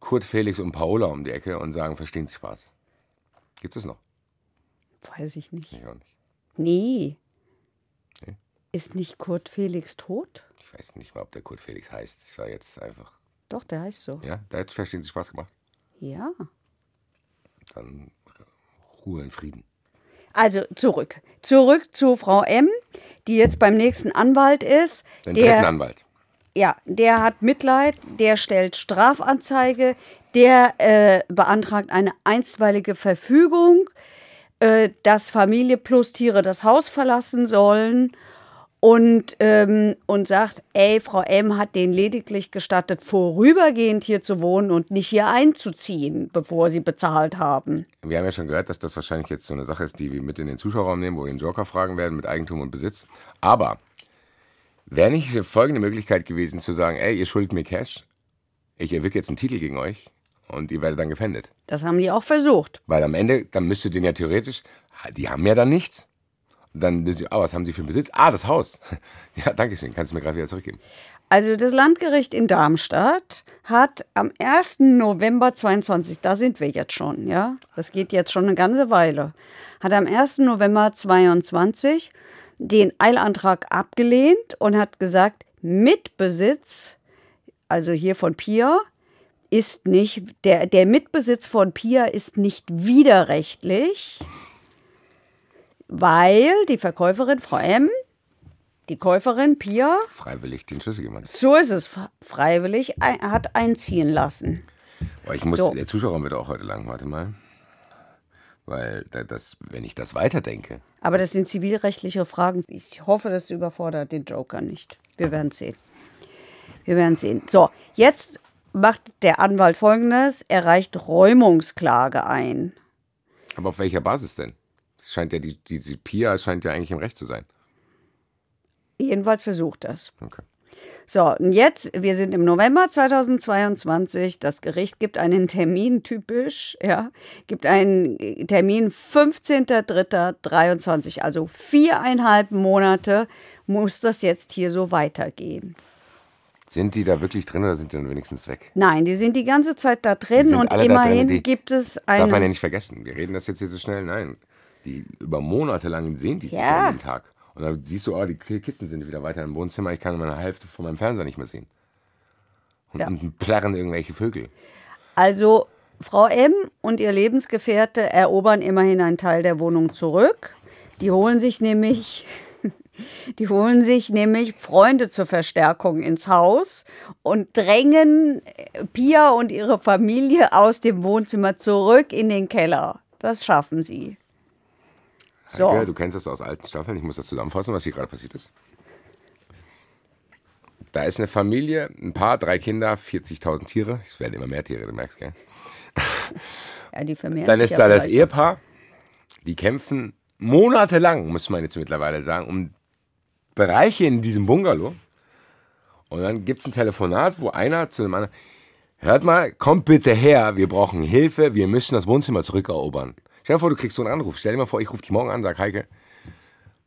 Kurt, Felix und Paola um die Ecke und sagen, verstehen Sie Spaß? Gibt es noch? Weiß ich nicht. Ich auch nicht. Nee. nee. Ist nicht Kurt Felix tot? Ich weiß nicht mal, ob der Kurt Felix heißt. Ich war jetzt einfach doch, der heißt so. Ja, da hat es verstehen Sie Spaß gemacht. Ja. Dann Ruhe in Frieden. Also zurück. Zurück zu Frau M, die jetzt beim nächsten Anwalt ist. Den der, dritten Anwalt. Ja, der hat Mitleid, der stellt Strafanzeige, der äh, beantragt eine einstweilige Verfügung, äh, dass Familie plus Tiere das Haus verlassen sollen und, ähm, und sagt, ey, Frau M hat den lediglich gestattet, vorübergehend hier zu wohnen und nicht hier einzuziehen, bevor sie bezahlt haben. Wir haben ja schon gehört, dass das wahrscheinlich jetzt so eine Sache ist, die wir mit in den Zuschauerraum nehmen, wo wir den Joker fragen werden mit Eigentum und Besitz. Aber wäre nicht folgende Möglichkeit gewesen zu sagen, ey, ihr schuldet mir Cash, ich erwirke jetzt einen Titel gegen euch und ihr werdet dann gefändet. Das haben die auch versucht. Weil am Ende, dann müsst ihr den ja theoretisch, die haben ja dann nichts. Dann will sie, ah, was haben Sie für einen Besitz? Ah, das Haus. Ja, danke schön. Kannst du mir gerade wieder zurückgeben. Also das Landgericht in Darmstadt hat am 1. November 22, da sind wir jetzt schon, ja, das geht jetzt schon eine ganze Weile, hat am 1. November 22 den Eilantrag abgelehnt und hat gesagt, Mitbesitz, also hier von Pia, ist nicht, der, der Mitbesitz von Pia ist nicht widerrechtlich weil die Verkäuferin, Frau M., die Käuferin Pia. Freiwillig den Schlüssel gemacht. So ist es. Freiwillig ein, hat einziehen lassen. Boah, ich muss, so. der Zuschauer wird auch heute lang, warte mal. Weil, das, wenn ich das weiterdenke. Aber das sind zivilrechtliche Fragen. Ich hoffe, das überfordert den Joker nicht. Wir werden sehen. Wir werden sehen. So, jetzt macht der Anwalt folgendes: Er reicht Räumungsklage ein. Aber auf welcher Basis denn? Es scheint ja, die, diese Pia scheint ja eigentlich im Recht zu sein. Jedenfalls versucht das. Okay. So, und jetzt, wir sind im November 2022. Das Gericht gibt einen Termin, typisch, ja, gibt einen Termin 15.03.23, also viereinhalb Monate muss das jetzt hier so weitergehen. Sind die da wirklich drin oder sind die dann wenigstens weg? Nein, die sind die ganze Zeit da drin und immerhin drin, gibt es eine. Darf man ja nicht vergessen. Wir reden das jetzt hier so schnell. Nein, die über Monate lang sehen die sich ja. jeden Tag. Und dann siehst du, oh, die Kisten sind wieder weiter im Wohnzimmer, ich kann meine Hälfte von meinem Fernseher nicht mehr sehen. Und ja. unten plärren irgendwelche Vögel. Also, Frau M. und ihr Lebensgefährte erobern immerhin einen Teil der Wohnung zurück. Die holen sich nämlich die holen sich nämlich Freunde zur Verstärkung ins Haus und drängen Pia und ihre Familie aus dem Wohnzimmer zurück in den Keller. Das schaffen sie. So. du kennst das aus alten Staffeln. Ich muss das zusammenfassen, was hier gerade passiert ist. Da ist eine Familie, ein Paar, drei Kinder, 40.000 Tiere. Es werden immer mehr Tiere, du merkst, gell? Ja, die vermehren Dann ist da das Ehepaar. Die kämpfen monatelang, muss man jetzt mittlerweile sagen, um Bereiche in diesem Bungalow. Und dann gibt es ein Telefonat, wo einer zu dem anderen, hört mal, kommt bitte her, wir brauchen Hilfe, wir müssen das Wohnzimmer zurückerobern. Stell dir vor, du kriegst so einen Anruf. Stell dir mal vor, ich rufe dich morgen an, sag Heike,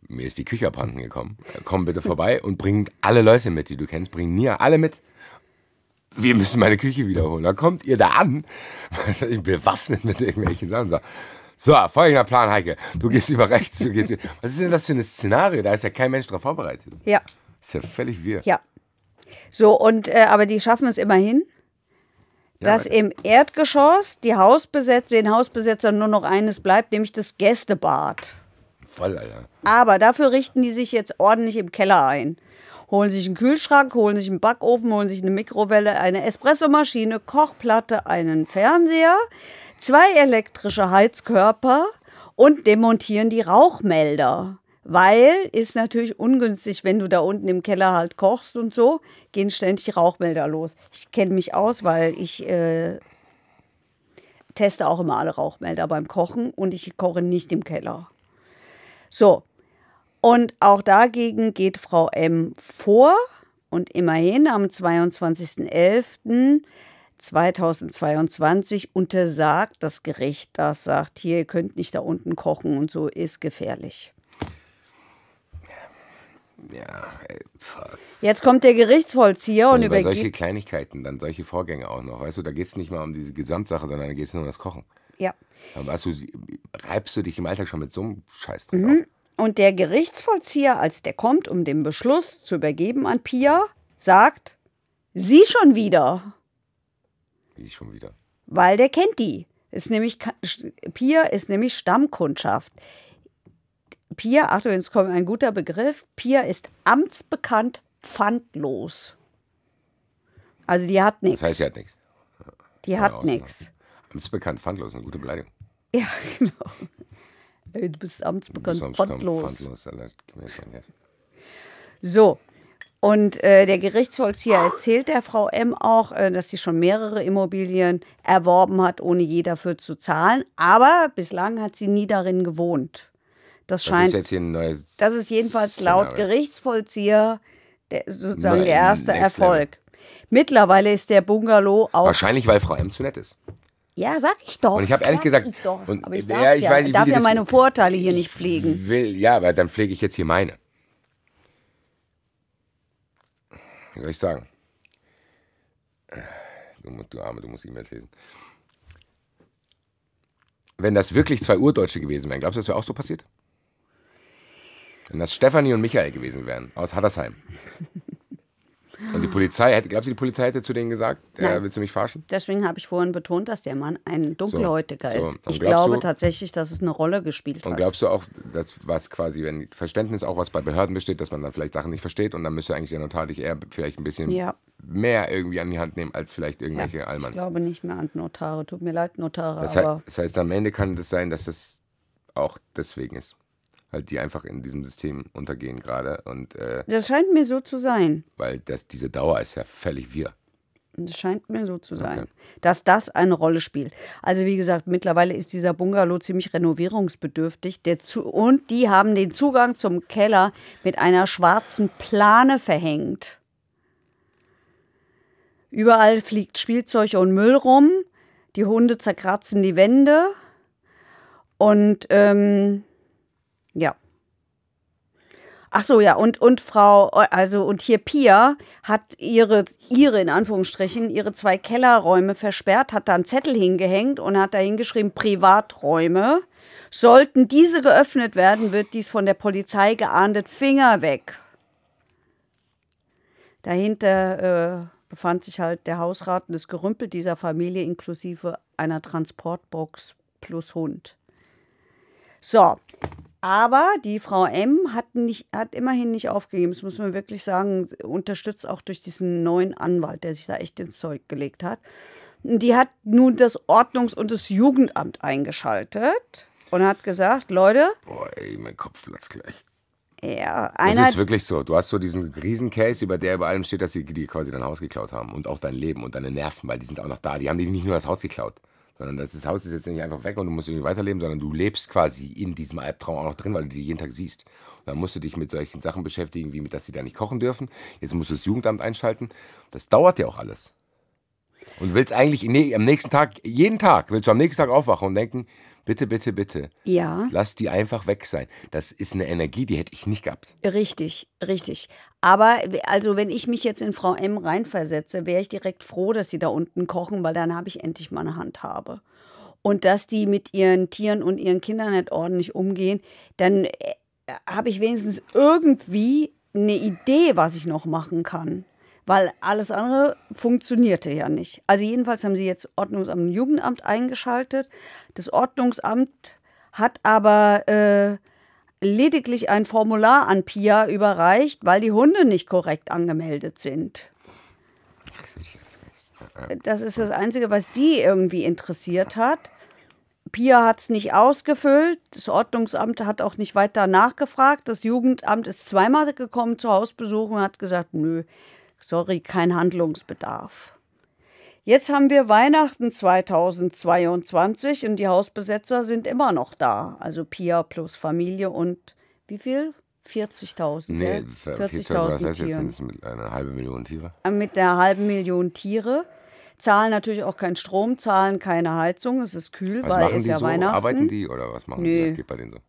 mir ist die Küche abhanden gekommen. Äh, komm bitte vorbei und bring alle Leute mit, die du kennst. Bring Nia alle mit. Wir müssen meine Küche wiederholen. Dann kommt ihr da an, bewaffnet mit irgendwelchen Sachen. So, folgender Plan, Heike. Du gehst über rechts, du gehst. Was ist denn das für ein Szenario? Da ist ja kein Mensch drauf vorbereitet. Ja. ist ja völlig wir. Ja. So, und äh, aber die schaffen es immerhin dass im Erdgeschoss die Hausbesetzer, den Hausbesetzern nur noch eines bleibt, nämlich das Gästebad. Voll, Alter. Aber dafür richten die sich jetzt ordentlich im Keller ein. Holen sich einen Kühlschrank, holen sich einen Backofen, holen sich eine Mikrowelle, eine Espressomaschine, Kochplatte, einen Fernseher, zwei elektrische Heizkörper und demontieren die Rauchmelder weil ist natürlich ungünstig, wenn du da unten im Keller halt kochst und so, gehen ständig Rauchmelder los. Ich kenne mich aus, weil ich äh, teste auch immer alle Rauchmelder beim Kochen und ich koche nicht im Keller. So, und auch dagegen geht Frau M vor und immerhin am 22.11. 2022 untersagt das Gericht das, sagt hier, ihr könnt nicht da unten kochen und so ist gefährlich. Ja, fast. Jetzt kommt der Gerichtsvollzieher und über solche Kleinigkeiten, dann solche Vorgänge auch noch. Weißt du, da geht es nicht mal um diese Gesamtsache, sondern da geht es nur um das Kochen. Ja. Dann weißt du, reibst du dich im Alltag schon mit so einem Scheiß drin mhm. Und der Gerichtsvollzieher, als der kommt, um den Beschluss zu übergeben an Pia, sagt, sie schon wieder. Wie schon wieder? Weil der kennt die. Ist nämlich, Pia ist nämlich Stammkundschaft. Pia, Achtung, jetzt kommt ein guter Begriff. Pia ist amtsbekannt pfandlos. Also die hat nichts. Das heißt, sie hat nichts. Die ja, hat nichts. Amtsbekannt pfandlos, eine gute Beleidigung. Ja, genau. du bist amtsbekannt, du bist amtsbekannt pfandlos. pfandlos. So, und äh, der Gerichtsvollzieher erzählt der Frau M auch, äh, dass sie schon mehrere Immobilien erworben hat, ohne je dafür zu zahlen. Aber bislang hat sie nie darin gewohnt. Das scheint. Das ist jetzt hier ein neues. Das ist jedenfalls Szenario. laut Gerichtsvollzieher der, sozusagen Nein, der erste Erfolg. Level. Mittlerweile ist der Bungalow auch. Wahrscheinlich, weil Frau M zu nett ist. Ja, sag ich doch. Und ich habe ehrlich gesagt, ich doch, und, aber ich darf ja, ich weiß, ich darf ja meine Vorteile hier nicht pflegen. Will, ja, aber dann pflege ich jetzt hier meine. Wie soll ich sagen? Du, du Arme, du musst E-Mails lesen. Wenn das wirklich zwei Urdeutsche gewesen wären, glaubst du, das wäre auch so passiert? Wenn das Stefanie und Michael gewesen wären aus Hattersheim. Und die Polizei, hätte, glaubst du, die Polizei hätte zu denen gesagt, äh, willst du mich verarschen? Deswegen habe ich vorhin betont, dass der Mann ein Dunkelhäutiger so, so. ist. Ich glaube du, tatsächlich, dass es eine Rolle gespielt hat. Und glaubst du auch, dass was quasi, wenn Verständnis auch was bei Behörden besteht, dass man dann vielleicht Sachen nicht versteht und dann müsste eigentlich der Notar dich eher vielleicht ein bisschen ja. mehr irgendwie an die Hand nehmen, als vielleicht irgendwelche ja, Allmanns. Ich glaube nicht mehr an Notare. Tut mir leid, Notare. Das heißt, das heißt, am Ende kann es das sein, dass das auch deswegen ist halt die einfach in diesem System untergehen gerade. Und, äh, das scheint mir so zu sein. Weil das, diese Dauer ist ja völlig wir. Das scheint mir so zu sein, okay. dass das eine Rolle spielt. Also wie gesagt, mittlerweile ist dieser Bungalow ziemlich renovierungsbedürftig. Der zu und die haben den Zugang zum Keller mit einer schwarzen Plane verhängt. Überall fliegt Spielzeug und Müll rum. Die Hunde zerkratzen die Wände. Und ähm, Ach so, ja, und, und Frau, äh, also und hier Pia hat ihre, ihre in Anführungsstrichen, ihre zwei Kellerräume versperrt, hat da einen Zettel hingehängt und hat da hingeschrieben, Privaträume. Sollten diese geöffnet werden, wird dies von der Polizei geahndet, Finger weg. Dahinter äh, befand sich halt der Hausrat und das Gerümpel dieser Familie inklusive einer Transportbox plus Hund. So, aber die Frau M hat, nicht, hat immerhin nicht aufgegeben, das muss man wirklich sagen, unterstützt auch durch diesen neuen Anwalt, der sich da echt ins Zeug gelegt hat. Die hat nun das Ordnungs- und das Jugendamt eingeschaltet und hat gesagt, Leute. Boah, ey, mein Kopf platzt gleich. Ja, einer. Das ist wirklich so. Du hast so diesen Riesencase, über der über allem steht, dass sie dir quasi dein Haus geklaut haben und auch dein Leben und deine Nerven, weil die sind auch noch da. Die haben dir nicht nur das Haus geklaut. Sondern das, Haus ist jetzt nicht einfach weg und du musst irgendwie weiterleben, sondern du lebst quasi in diesem Albtraum auch noch drin, weil du die jeden Tag siehst. Und dann musst du dich mit solchen Sachen beschäftigen, wie mit, dass sie da nicht kochen dürfen. Jetzt musst du das Jugendamt einschalten. Das dauert ja auch alles. Und willst eigentlich ne-, am nächsten Tag, jeden Tag, willst du am nächsten Tag aufwachen und denken, Bitte, bitte, bitte. Ja. Lass die einfach weg sein. Das ist eine Energie, die hätte ich nicht gehabt. Richtig, richtig. Aber also wenn ich mich jetzt in Frau M reinversetze, wäre ich direkt froh, dass sie da unten kochen, weil dann habe ich endlich mal eine Handhabe. Und dass die mit ihren Tieren und ihren Kindern nicht ordentlich umgehen, dann äh, habe ich wenigstens irgendwie eine Idee, was ich noch machen kann weil alles andere funktionierte ja nicht. Also jedenfalls haben sie jetzt Ordnungsamt und Jugendamt eingeschaltet. Das Ordnungsamt hat aber äh, lediglich ein Formular an Pia überreicht, weil die Hunde nicht korrekt angemeldet sind. Das ist das Einzige, was die irgendwie interessiert hat. Pia hat es nicht ausgefüllt. Das Ordnungsamt hat auch nicht weiter nachgefragt. Das Jugendamt ist zweimal gekommen zu Hausbesuchen und hat gesagt, nö, sorry, kein Handlungsbedarf. Jetzt haben wir Weihnachten 2022 und die Hausbesetzer sind immer noch da. Also Pia plus Familie und wie viel? 40.000. Nee, 40.000. Das heißt jetzt sind es mit einer halben Million Tiere? Äh, mit einer halben Million Tiere. Zahlen natürlich auch keinen Strom, zahlen keine Heizung, es ist kühl, was weil es ja so? Weihnachten. Arbeiten die oder was machen nee. die? Was geht bei denen so?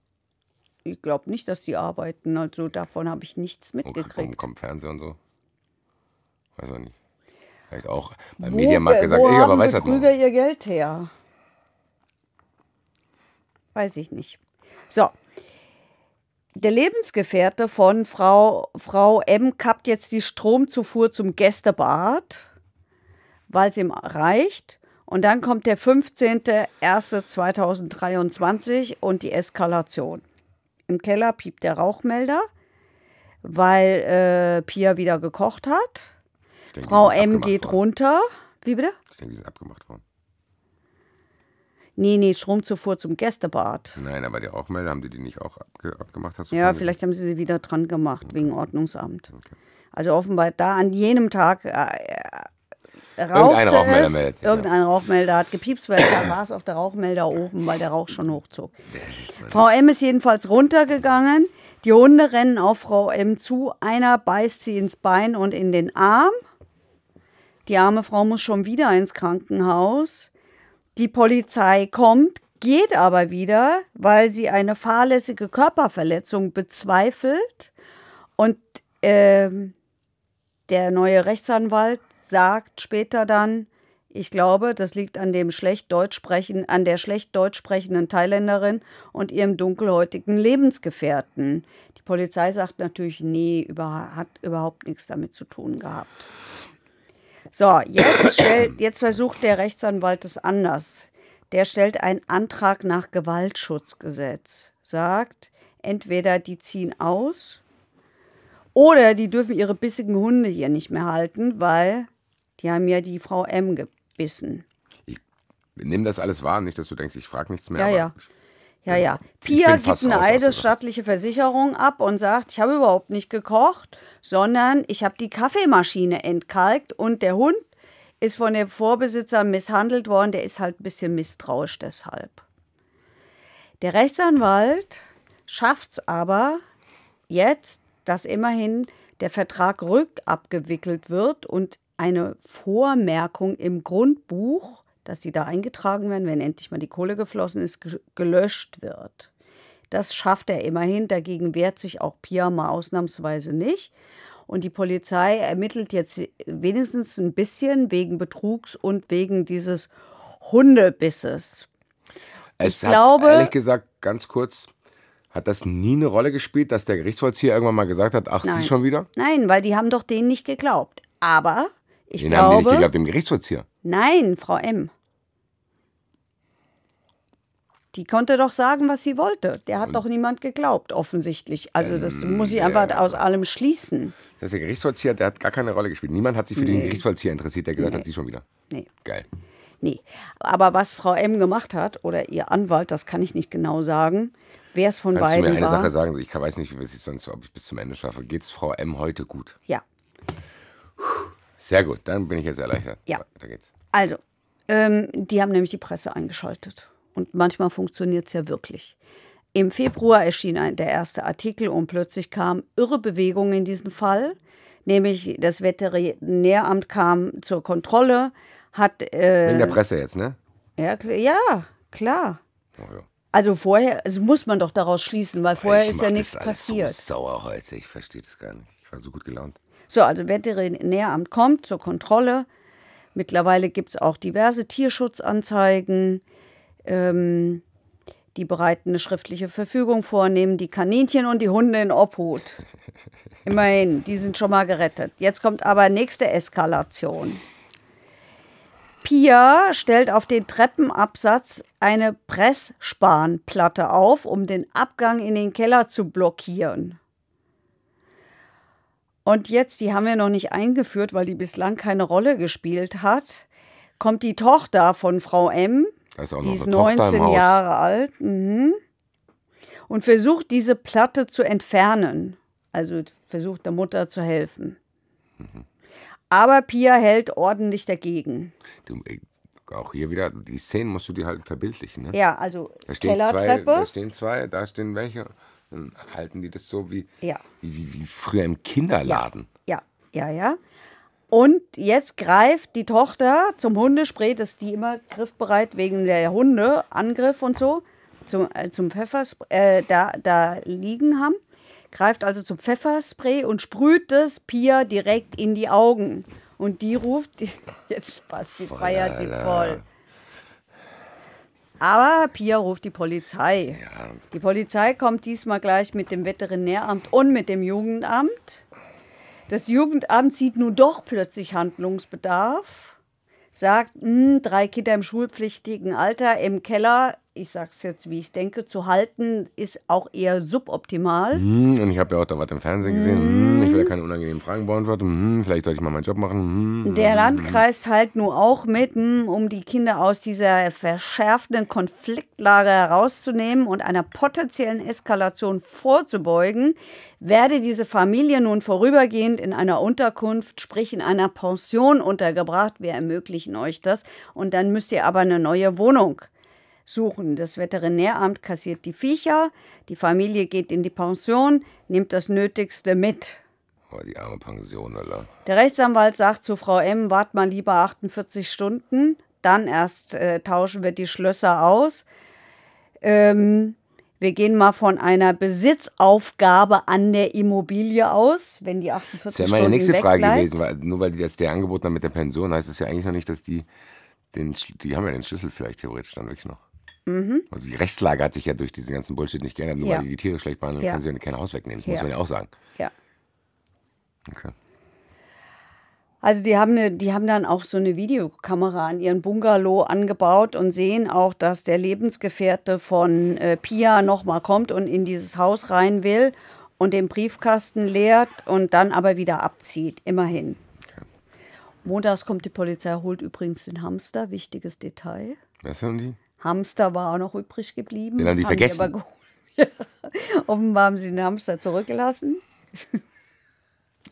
Ich glaube nicht, dass die arbeiten. Also davon habe ich nichts oh, mitgekriegt. Und kommt Fernseher und so? Weiß auch nicht. Vielleicht auch beim wo, Medienmarkt gesagt, wo ey, aber weiß Betrüger ihr Geld her? Weiß ich nicht. So. Der Lebensgefährte von Frau, Frau M. kappt jetzt die Stromzufuhr zum Gästebad, weil es ihm reicht. Und dann kommt der 15.01.2023 und die Eskalation. Im Keller piept der Rauchmelder, weil äh, Pia wieder gekocht hat denke, Frau M geht worden. runter. Wie bitte? Ich denke, die sind abgemacht worden. Nee, nee, Stromzufuhr zum Gästebad. Nein, aber die Rauchmelder, haben die die nicht auch abge abgemacht? Hast du ja, vielleicht haben sie sie wieder dran gemacht, okay. wegen Ordnungsamt. Okay. Also offenbar da an jenem Tag äh, äh rauchte irgendein Rauchmelder es, meldet, irgendein ja. Rauchmelder hat gepiepst, weil da war es auf der Rauchmelder oben, weil der Rauch schon hochzog. Frau M ist jedenfalls runtergegangen. Die Hunde rennen auf Frau M zu. Einer beißt sie ins Bein und in den Arm. Die arme Frau muss schon wieder ins Krankenhaus. Die Polizei kommt, geht aber wieder, weil sie eine fahrlässige Körperverletzung bezweifelt. Und äh, der neue Rechtsanwalt sagt später dann, ich glaube, das liegt an dem schlecht Deutsch sprechen, an der schlecht Deutsch sprechenden Thailänderin und ihrem dunkelhäutigen Lebensgefährten. Die Polizei sagt natürlich, nee, über, hat überhaupt nichts damit zu tun gehabt. So, jetzt, stellt, jetzt versucht der Rechtsanwalt es anders. Der stellt einen Antrag nach Gewaltschutzgesetz. Sagt, entweder die ziehen aus oder die dürfen ihre bissigen Hunde hier nicht mehr halten, weil die haben ja die Frau M gebissen. Ich nehme das alles wahr, nicht, dass du denkst, ich frage nichts mehr. Ja, ja. Ja, ja. Pia gibt eine eidesstattliche Versicherung ab und sagt, ich habe überhaupt nicht gekocht, sondern ich habe die Kaffeemaschine entkalkt und der Hund ist von dem Vorbesitzer misshandelt worden. Der ist halt ein bisschen misstrauisch deshalb. Der Rechtsanwalt schafft es aber jetzt, dass immerhin der Vertrag rückabgewickelt wird und eine Vormerkung im Grundbuch dass die da eingetragen werden, wenn endlich mal die Kohle geflossen ist, gelöscht wird. Das schafft er immerhin. Dagegen wehrt sich auch Pia mal ausnahmsweise nicht. Und die Polizei ermittelt jetzt wenigstens ein bisschen wegen Betrugs und wegen dieses Hundebisses. Es ich hat, glaube, ehrlich gesagt, ganz kurz, hat das nie eine Rolle gespielt, dass der Gerichtsvollzieher irgendwann mal gesagt hat, ach, nein. sie schon wieder? Nein, weil die haben doch denen nicht geglaubt. Aber ich den glaube. Haben die nicht geglaubt, dem Gerichtsvollzieher? Nein, Frau M die konnte doch sagen, was sie wollte. Der hat und doch niemand geglaubt, offensichtlich. Also das ähm, muss ich einfach aus allem schließen. Das ist der Gerichtsvollzieher, der hat gar keine Rolle gespielt. Niemand hat sich für nee. den Gerichtsvollzieher interessiert, der gesagt nee. hat, sie schon wieder. Nee. Geil. Nee. Aber was Frau M gemacht hat, oder ihr Anwalt, das kann ich nicht genau sagen, wer es von Kannst beiden war. Kannst du mir eine war? Sache sagen? Ich weiß nicht, wie ich sonst, ob ich bis zum Ende schaffe. Geht es Frau M heute gut? Ja. Sehr gut, dann bin ich jetzt erleichtert. Ja. Da geht's. Also, ähm, die haben nämlich die Presse eingeschaltet. Und manchmal funktioniert es ja wirklich. Im Februar erschien ein, der erste Artikel und plötzlich kam irre Bewegung in diesem Fall. Nämlich das Veterinäramt kam zur Kontrolle, hat. Äh, in der Presse jetzt, ne? Ja, ja klar. Oh, ja. Also vorher, also muss man doch daraus schließen, weil vorher ich ist ja nichts passiert. Ich so sauer heute, ich verstehe das gar nicht. Ich war so gut gelaunt. So, also Veterinäramt kommt zur Kontrolle. Mittlerweile gibt es auch diverse Tierschutzanzeigen. Ähm, die bereiten eine schriftliche Verfügung vornehmen, die Kaninchen und die Hunde in Obhut. Immerhin, die sind schon mal gerettet. Jetzt kommt aber nächste Eskalation. Pia stellt auf den Treppenabsatz eine Pressspanplatte auf, um den Abgang in den Keller zu blockieren. Und jetzt, die haben wir noch nicht eingeführt, weil die bislang keine Rolle gespielt hat, kommt die Tochter von Frau M da ist auch die noch ist eine 19 Tochter Jahre alt mhm. und versucht, diese Platte zu entfernen. Also versucht der Mutter zu helfen. Mhm. Aber Pia hält ordentlich dagegen. Du, äh, auch hier wieder, die Szenen musst du dir halt verbildlichen. Ne? Ja, also da Kellertreppe. Zwei, da stehen zwei, da stehen welche. Dann halten die das so wie, ja. wie, wie, wie früher im Kinderladen. Ja, ja, ja. ja. Und jetzt greift die Tochter zum Hundespray, das die immer griffbereit wegen der Hundeangriff und so, zum, äh, zum Pfefferspray, äh, da, da liegen haben, greift also zum Pfefferspray und sprüht das Pia direkt in die Augen. Und die ruft, jetzt passt die feiert die voll. Aber Pia ruft die Polizei. Ja. Die Polizei kommt diesmal gleich mit dem Veterinäramt und mit dem Jugendamt. Das Jugendamt sieht nun doch plötzlich Handlungsbedarf, sagt, mh, hm, drei Kinder im schulpflichtigen Alter im Keller ich sage es jetzt, wie ich denke, zu halten, ist auch eher suboptimal. Mm, und ich habe ja auch da was im Fernsehen gesehen. Mm. Mm, ich will ja mhm. keine unangenehmen Fragen beantworten. Mhm, vielleicht sollte ich mal meinen Job machen. Mhm, Der Landkreis halt nur auch mit, um die Kinder aus dieser verschärften Konfliktlage herauszunehmen und einer potenziellen Eskalation vorzubeugen, werde diese Familie nun vorübergehend in einer Unterkunft, sprich in einer Pension untergebracht. Wir ermöglichen euch das. Und dann müsst ihr aber eine neue Wohnung suchen. Das Veterinäramt kassiert die Viecher, die Familie geht in die Pension, nimmt das Nötigste mit. Oh, die arme Pension, Alter. Der Rechtsanwalt sagt zu Frau M, wart mal lieber 48 Stunden, dann erst äh, tauschen wir die Schlösser aus. Ähm, wir gehen mal von einer Besitzaufgabe an der Immobilie aus, wenn die 48 Stunden Das wäre meine nächste Frage gewesen, weil, nur weil die jetzt der Angebot haben mit der Pension, heißt es ja eigentlich noch nicht, dass die den, die haben ja den Schlüssel vielleicht theoretisch dann wirklich noch. Mhm. Also die Rechtslage hat sich ja durch diesen ganzen Bullshit nicht geändert. Nur ja. weil die, Tiere schlecht behandeln, ja. können sie ja kein Haus wegnehmen. Das ja. muss man ja auch sagen. Ja. Okay. Also die haben, eine, die haben dann auch so eine Videokamera an ihren Bungalow angebaut und sehen auch, dass der Lebensgefährte von äh, Pia nochmal kommt und in dieses Haus rein will und den Briefkasten leert und dann aber wieder abzieht. Immerhin. Okay. Montags kommt die Polizei, holt übrigens den Hamster, wichtiges Detail. Was haben die? Hamster war auch noch übrig geblieben. Den haben die haben vergessen. Die Offenbar haben sie den Hamster zurückgelassen.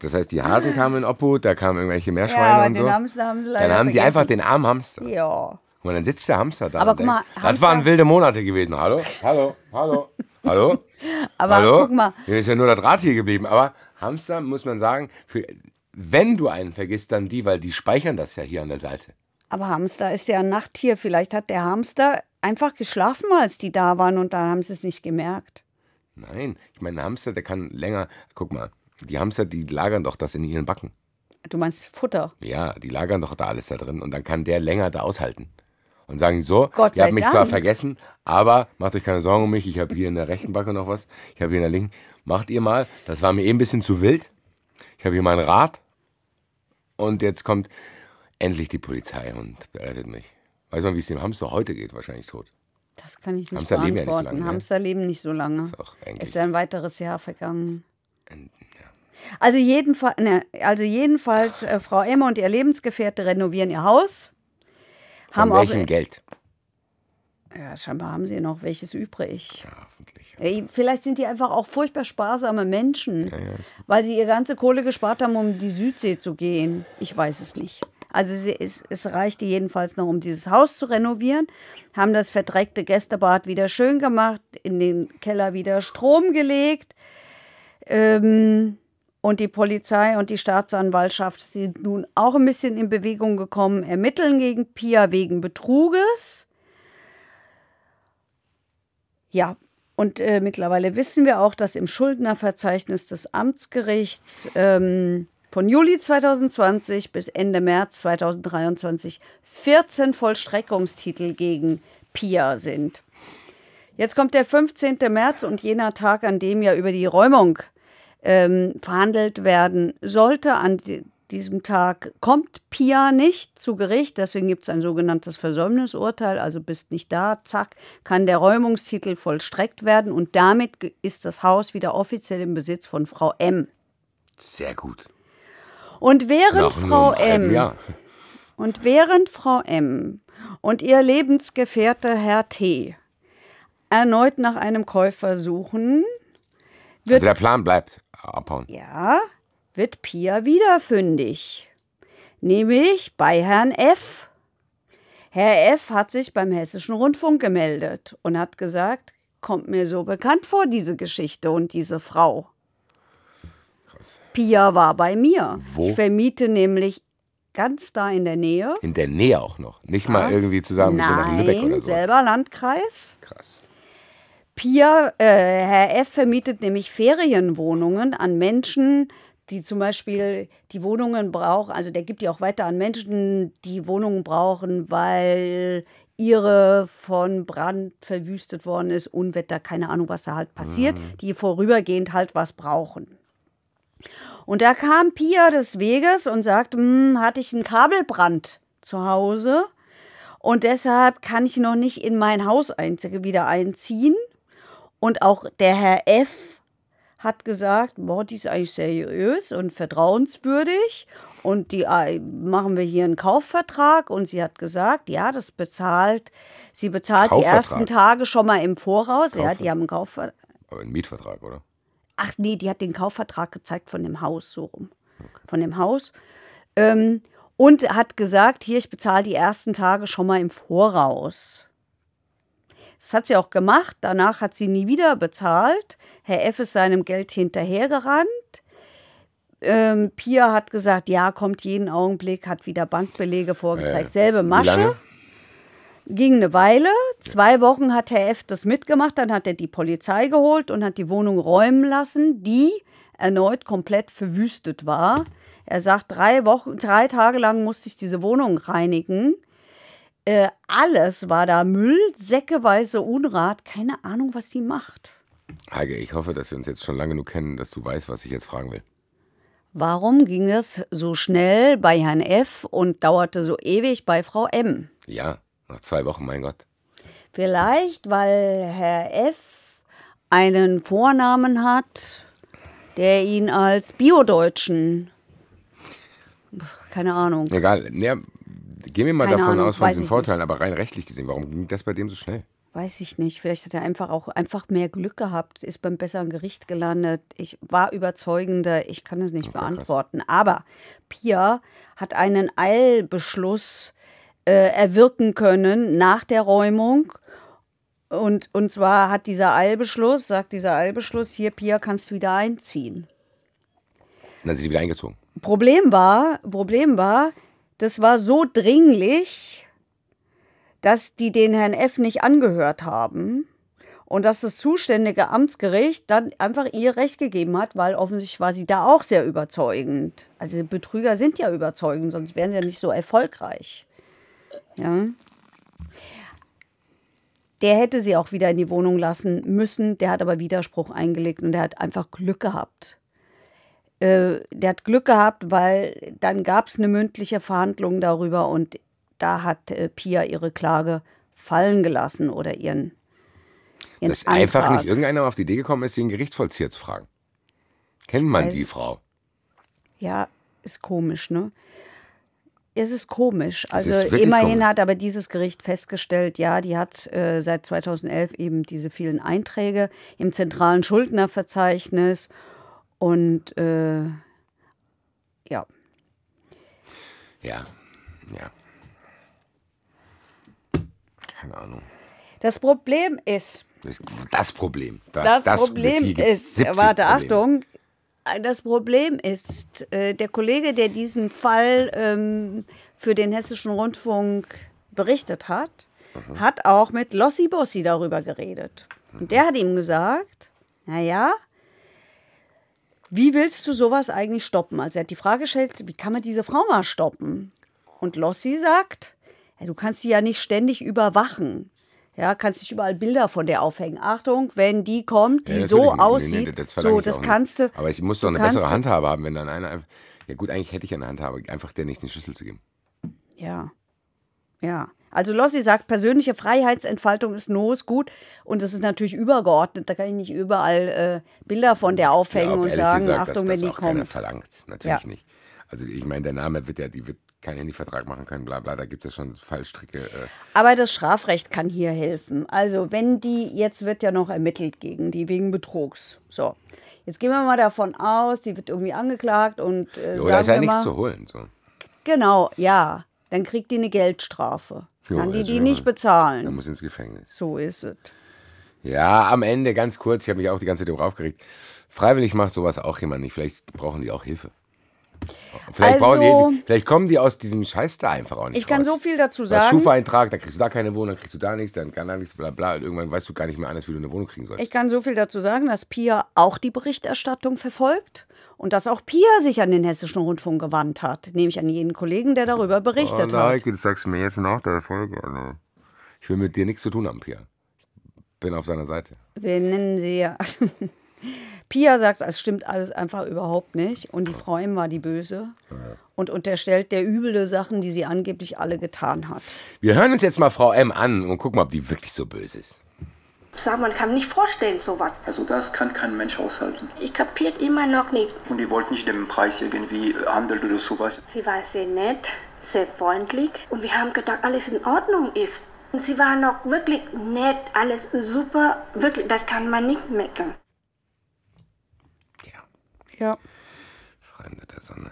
Das heißt, die Hasen kamen in Obhut, da kamen irgendwelche Meerschweine ja, aber und den so. Hamster haben sie leider Dann haben vergessen. die einfach den armen Hamster. Ja. Und dann sitzt der Hamster da. Aber guck mal, denkt, das waren wilde Monate gewesen. Hallo, hallo, hallo, hallo. Aber hallo? guck mal. Hier ist ja nur der Draht hier geblieben. Aber Hamster, muss man sagen, für, wenn du einen vergisst, dann die, weil die speichern das ja hier an der Seite. Aber Hamster ist ja ein Nachttier. Vielleicht hat der Hamster einfach geschlafen, als die da waren und dann haben sie es nicht gemerkt. Nein, ich meine, ein Hamster, der kann länger. Guck mal, die Hamster, die lagern doch das in ihren Backen. Du meinst Futter? Ja, die lagern doch da alles da drin und dann kann der länger da aushalten. Und sagen so, Gott ihr habt mich Dank. zwar vergessen, aber macht euch keine Sorgen um mich, ich habe hier in der rechten Backe noch was, ich habe hier in der linken. Macht ihr mal, das war mir eh ein bisschen zu wild. Ich habe hier mein Rad und jetzt kommt, Endlich die Polizei und rettet mich. Weiß man, wie es dem Hamster heute geht, wahrscheinlich tot. Das kann ich nicht Hamster beantworten. Leben ja nicht so lange, ne? Hamster leben nicht so lange. Ist, auch ist ja ein weiteres Jahr vergangen. Also, jedenfall, ne, also jedenfalls, äh, Frau Emma und ihr Lebensgefährte renovieren ihr Haus. Von welchem auch, e- Geld? Ja, scheinbar haben sie noch welches übrig. Ja, hoffentlich. Ja. Vielleicht sind die einfach auch furchtbar sparsame Menschen, ja, weil sie ihre ganze Kohle gespart haben, um die Südsee zu gehen. Ich weiß es nicht. Also sie, es, es reichte jedenfalls noch, um dieses Haus zu renovieren, haben das verdreckte Gästebad wieder schön gemacht, in den Keller wieder Strom gelegt. Ähm, und die Polizei und die Staatsanwaltschaft sind nun auch ein bisschen in Bewegung gekommen, ermitteln gegen Pia wegen Betruges. Ja, und äh, mittlerweile wissen wir auch, dass im Schuldnerverzeichnis des Amtsgerichts ähm, von Juli 2020 bis Ende März 2023 14 Vollstreckungstitel gegen Pia sind. Jetzt kommt der 15. März und jener Tag, an dem ja über die Räumung ähm, verhandelt werden sollte. An diesem Tag kommt Pia nicht zu Gericht, deswegen gibt es ein sogenanntes Versäumnisurteil, also bist nicht da, zack, kann der Räumungstitel vollstreckt werden und damit ist das Haus wieder offiziell im Besitz von Frau M. Sehr gut. Und während Nach Frau M. Und während Frau M. und ihr Lebensgefährte Herr T. erneut nach einem Käufer suchen, also wird also der Plan bleibt abhauen. Ja, wird Pia wieder fündig, nämlich bei Herrn F. Herr F. hat sich beim Hessischen Rundfunk gemeldet und hat gesagt, kommt mir so bekannt vor, diese Geschichte und diese Frau. Pia war bei mir. Wo? Ich vermiete nämlich ganz da in der Nähe. In der Nähe auch noch. Nicht mal irgendwie zusammen nein, nach Lübeck oder so. Selber Landkreis. Krass. Pia, äh, Herr F. vermietet nämlich Ferienwohnungen an Menschen, die zum Beispiel die Wohnungen brauchen, also der gibt die auch weiter an Menschen, die Wohnungen brauchen, weil ihre von Brand verwüstet worden ist, Unwetter, keine Ahnung, was da halt passiert, mhm. die vorübergehend halt was brauchen. Und da kam Pia des Weges und sagte, hm, hatte ich einen Kabelbrand zu Hause und deshalb kann ich noch nicht in mein Haus einzige wieder einziehen. Und auch der Herr F hat gesagt, boah, die ist eigentlich seriös und vertrauenswürdig und die äh, machen wir hier einen Kaufvertrag und sie hat gesagt, ja, das bezahlt, sie bezahlt die ersten Tage schon mal im Voraus, ja, die haben einen Kaufvertrag. Aber einen Mietvertrag, oder? Ach nee, die hat den Kaufvertrag gezeigt von dem Haus, so rum. Okay. Von dem Haus. Ähm, und hat gesagt, hier, ich bezahle die ersten Tage schon mal im Voraus. Das hat sie auch gemacht. Danach hat sie nie wieder bezahlt. Herr F. ist seinem Geld hinterhergerannt. Ähm, Pia hat gesagt, ja, kommt jeden Augenblick, hat wieder Bankbelege vorgezeigt. Äh, Selbe Masche. Ging eine Weile, zwei Wochen hat Herr F. das mitgemacht, dann hat er die Polizei geholt und hat die Wohnung räumen lassen, die erneut komplett verwüstet war. Er sagt, drei Wochen, drei Tage lang musste ich diese Wohnung reinigen. Äh, alles war da Müll, säckeweise Unrat, keine Ahnung, was die macht. Heike, ich hoffe, dass wir uns jetzt schon lange genug kennen, dass du weißt, was ich jetzt fragen will. Warum ging es so schnell bei Herrn F und dauerte so ewig bei Frau M? Ja, nach zwei Wochen, mein Gott. Vielleicht, weil Herr F. einen Vornamen hat, der ihn als Biodeutschen. Keine Ahnung. Egal. Ja, gehen wir mal Keine davon Ahnung, aus, von diesen Vorteilen, nicht. aber rein rechtlich gesehen, warum ging das bei dem so schnell? Weiß ich nicht. Vielleicht hat er einfach auch einfach mehr Glück gehabt, ist beim besseren Gericht gelandet. Ich war überzeugender, ich kann das nicht okay, beantworten. Krass. Aber Pia hat einen Eilbeschluss äh, erwirken können nach der Räumung. Und, und zwar hat dieser Eilbeschluss, sagt dieser Eilbeschluss, hier, Pia, kannst du wieder einziehen. Und dann sind sie wieder eingezogen. Problem war, Problem war, das war so dringlich, dass die den Herrn F. nicht angehört haben und dass das zuständige Amtsgericht dann einfach ihr Recht gegeben hat, weil offensichtlich war sie da auch sehr überzeugend. Also Betrüger sind ja überzeugend, sonst wären sie ja nicht so erfolgreich. Ja. Der hätte sie auch wieder in die Wohnung lassen müssen, der hat aber Widerspruch eingelegt und der hat einfach Glück gehabt. Äh, der hat Glück gehabt, weil dann gab es eine mündliche Verhandlung darüber und da hat äh, Pia ihre Klage fallen gelassen oder ihren. ihren Dass Antrag. einfach nicht irgendeiner auf die Idee gekommen ist, den Gerichtsvollzieher zu fragen. Kennt man die Frau? Ja, ist komisch, ne? es ist komisch. Also ist immerhin komisch. hat aber dieses Gericht festgestellt, ja, die hat äh, seit 2011 eben diese vielen Einträge im zentralen Schuldnerverzeichnis und äh, ja. Ja, ja. Keine Ahnung. Das Problem ist. Das, Problem. Das, das Problem das ist. Warte, Achtung, das Problem ist, äh, der Kollege, der diesen Fall ähm, für den Hessischen Rundfunk berichtet hat, mhm. hat auch mit Lossi Bossi darüber geredet. Und der hat ihm gesagt, naja, wie willst du sowas eigentlich stoppen? Also er hat die Frage gestellt, wie kann man diese Frau mal stoppen? Und Lossi sagt, ja, du kannst sie ja nicht ständig überwachen. Ja, kannst nicht überall Bilder von der aufhängen. Achtung, wenn die kommt, die ja, so aussieht, nee, nee, das so, das kannst nicht. du. Aber ich muss doch eine bessere Handhabe haben, wenn dann einer. Ja, gut, eigentlich hätte ich eine Handhabe, einfach der nicht den Schlüssel zu geben. Ja. Ja. Also Lossi sagt, persönliche Freiheitsentfaltung ist nos gut und das ist natürlich übergeordnet. Da kann ich nicht überall äh, Bilder von der aufhängen ja, und sagen, gesagt, Achtung, dass, wenn das die auch kommt. Keiner verlangt, natürlich ja. nicht. Also ich meine, der Name wird ja, die wird keinen Handyvertrag machen können, bla bla, da gibt es ja schon Fallstricke. Äh. Aber das Strafrecht kann hier helfen. Also wenn die, jetzt wird ja noch ermittelt gegen die wegen Betrugs. So, jetzt gehen wir mal davon aus, die wird irgendwie angeklagt und. Äh, jo, da ist ja nichts mal, zu holen. So. Genau, ja. Dann kriegt die eine Geldstrafe. Jo, kann die die nicht bezahlen. Dann muss ins Gefängnis. So ist es. Ja, am Ende ganz kurz, ich habe mich auch die ganze Zeit darüber aufgeregt. Freiwillig macht sowas auch jemand nicht. Vielleicht brauchen die auch Hilfe. Vielleicht, also, die, vielleicht, kommen die aus diesem Scheiß da einfach auch nicht. Ich kann raus. so viel dazu sagen. Schufa-Eintrag, dann kriegst du da keine Wohnung, dann kriegst du da nichts, dann kann da nichts, bla bla. Und irgendwann weißt du gar nicht mehr alles, wie du eine Wohnung kriegen sollst. Ich kann so viel dazu sagen, dass Pia auch die Berichterstattung verfolgt und dass auch Pia sich an den Hessischen Rundfunk gewandt hat. Nämlich an jeden Kollegen, der darüber berichtet oh, hat. Das sagst du mir jetzt nach der Folge. Also. Ich will mit dir nichts zu tun haben, Pia. Ich bin auf deiner Seite. Wir nennen sie ja. Pia sagt, es stimmt alles einfach überhaupt nicht. Und die Frau M war die Böse. Und unterstellt der üble Sachen, die sie angeblich alle getan hat. Wir hören uns jetzt mal Frau M an und gucken, mal, ob die wirklich so böse ist. Sag, man kann nicht vorstellen, sowas. Also das kann kein Mensch aushalten. Ich kapiert immer noch nicht. Und die wollte nicht den Preis irgendwie äh, handeln oder sowas. Sie war sehr nett, sehr freundlich. Und wir haben gedacht, alles in Ordnung ist. Und sie war noch wirklich nett, alles super. Wirklich, das kann man nicht meckern. Ja. Freunde der Sonne.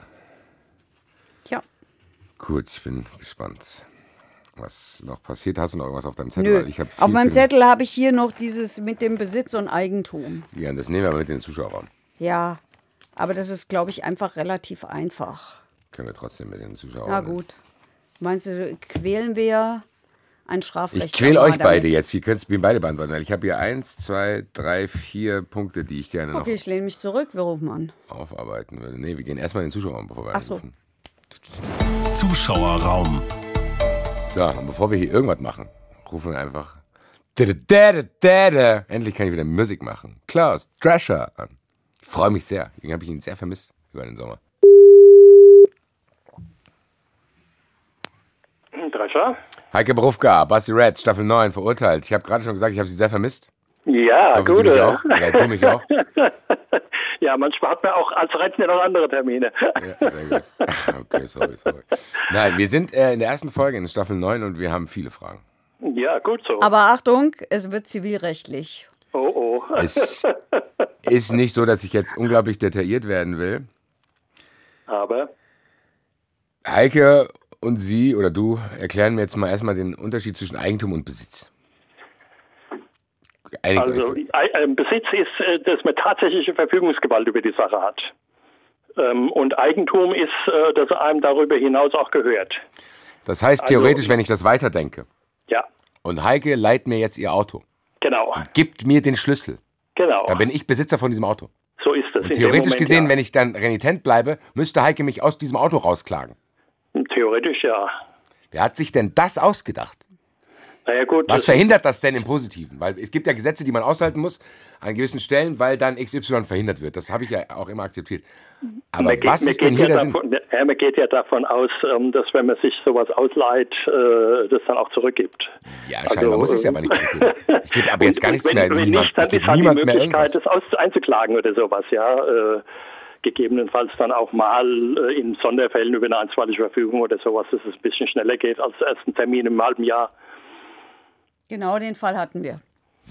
Ja. Gut, ich bin gespannt, was noch passiert. Hast du noch irgendwas auf deinem Zettel? Nö. auf meinem Zettel habe ich hier noch dieses mit dem Besitz und Eigentum. Ja, das nehmen wir aber mit den Zuschauern. Ja, aber das ist, glaube ich, einfach relativ einfach. Können wir trotzdem mit den Zuschauern. Na gut. Meinst du, quälen wir ein Strafrecht. Ich quäle euch beide jetzt. Ihr könnt es mir beide beantworten. Ich habe hier eins, zwei, drei, vier Punkte, die ich gerne okay, noch. Okay, ich lehne mich zurück. Wir rufen an. Aufarbeiten würde. Nee, wir gehen erstmal in den Zuschauerraum, bevor wir Ach so. Zuschauerraum. So, und bevor wir hier irgendwas machen, rufen wir einfach. Endlich kann ich wieder Musik machen. Klaus Crasher an. Ich freue mich sehr. Deswegen habe ich ihn sehr vermisst über den Sommer. Drescher? Heike Berufka, Basti Red, Staffel 9, verurteilt. Ich habe gerade schon gesagt, ich habe sie sehr vermisst. Ja, Hoffe, gut. mich auch? Oder du mich auch? ja, manchmal hat man auch als Rentner noch andere Termine. ja, sehr gut. Okay, sorry, sorry. Nein, wir sind äh, in der ersten Folge in Staffel 9 und wir haben viele Fragen. Ja, gut so. Aber Achtung, es wird zivilrechtlich. Oh, oh. Es ist nicht so, dass ich jetzt unglaublich detailliert werden will. Aber. Heike und Sie oder du erklären mir jetzt mal erstmal den Unterschied zwischen Eigentum und Besitz. Einigt also äh, äh, Besitz ist, äh, dass man tatsächliche Verfügungsgewalt über die Sache hat. Ähm, und Eigentum ist, dass einem darüber hinaus auch gehört. Das heißt also, theoretisch, also, wenn ich das weiterdenke. Ja. Und Heike leiht mir jetzt ihr Auto. Genau. Gibt mir den Schlüssel. Genau. Dann bin ich Besitzer von diesem Auto. So ist es. theoretisch Moment, gesehen, ja. wenn ich dann renitent bleibe, müsste Heike mich aus diesem Auto rausklagen. Theoretisch ja. Wer hat sich denn das ausgedacht? Naja, gut. Was verhindert das denn im Positiven? Weil es gibt ja Gesetze, die man aushalten muss an gewissen Stellen, weil dann XY verhindert wird. Das habe ich ja auch immer akzeptiert. Aber man was ist denn hier ja der davon, Sinn? Ja, man geht ja davon aus, ähm, dass wenn man sich sowas ausleiht, äh, das dann auch zurückgibt. Ja, also, scheinbar muss ich es ja äh, aber nicht zurückgeben. Ich gebe aber jetzt gar nichts wenn, mehr. Wenn niemand, nicht, dann ist halt die Möglichkeit, das einzuklagen oder sowas. Ja, äh gegebenenfalls dann auch mal äh, in Sonderfällen über eine einstweilige Verfügung oder sowas, dass es ein bisschen schneller geht als ersten Termin im halben Jahr. Genau den Fall hatten wir.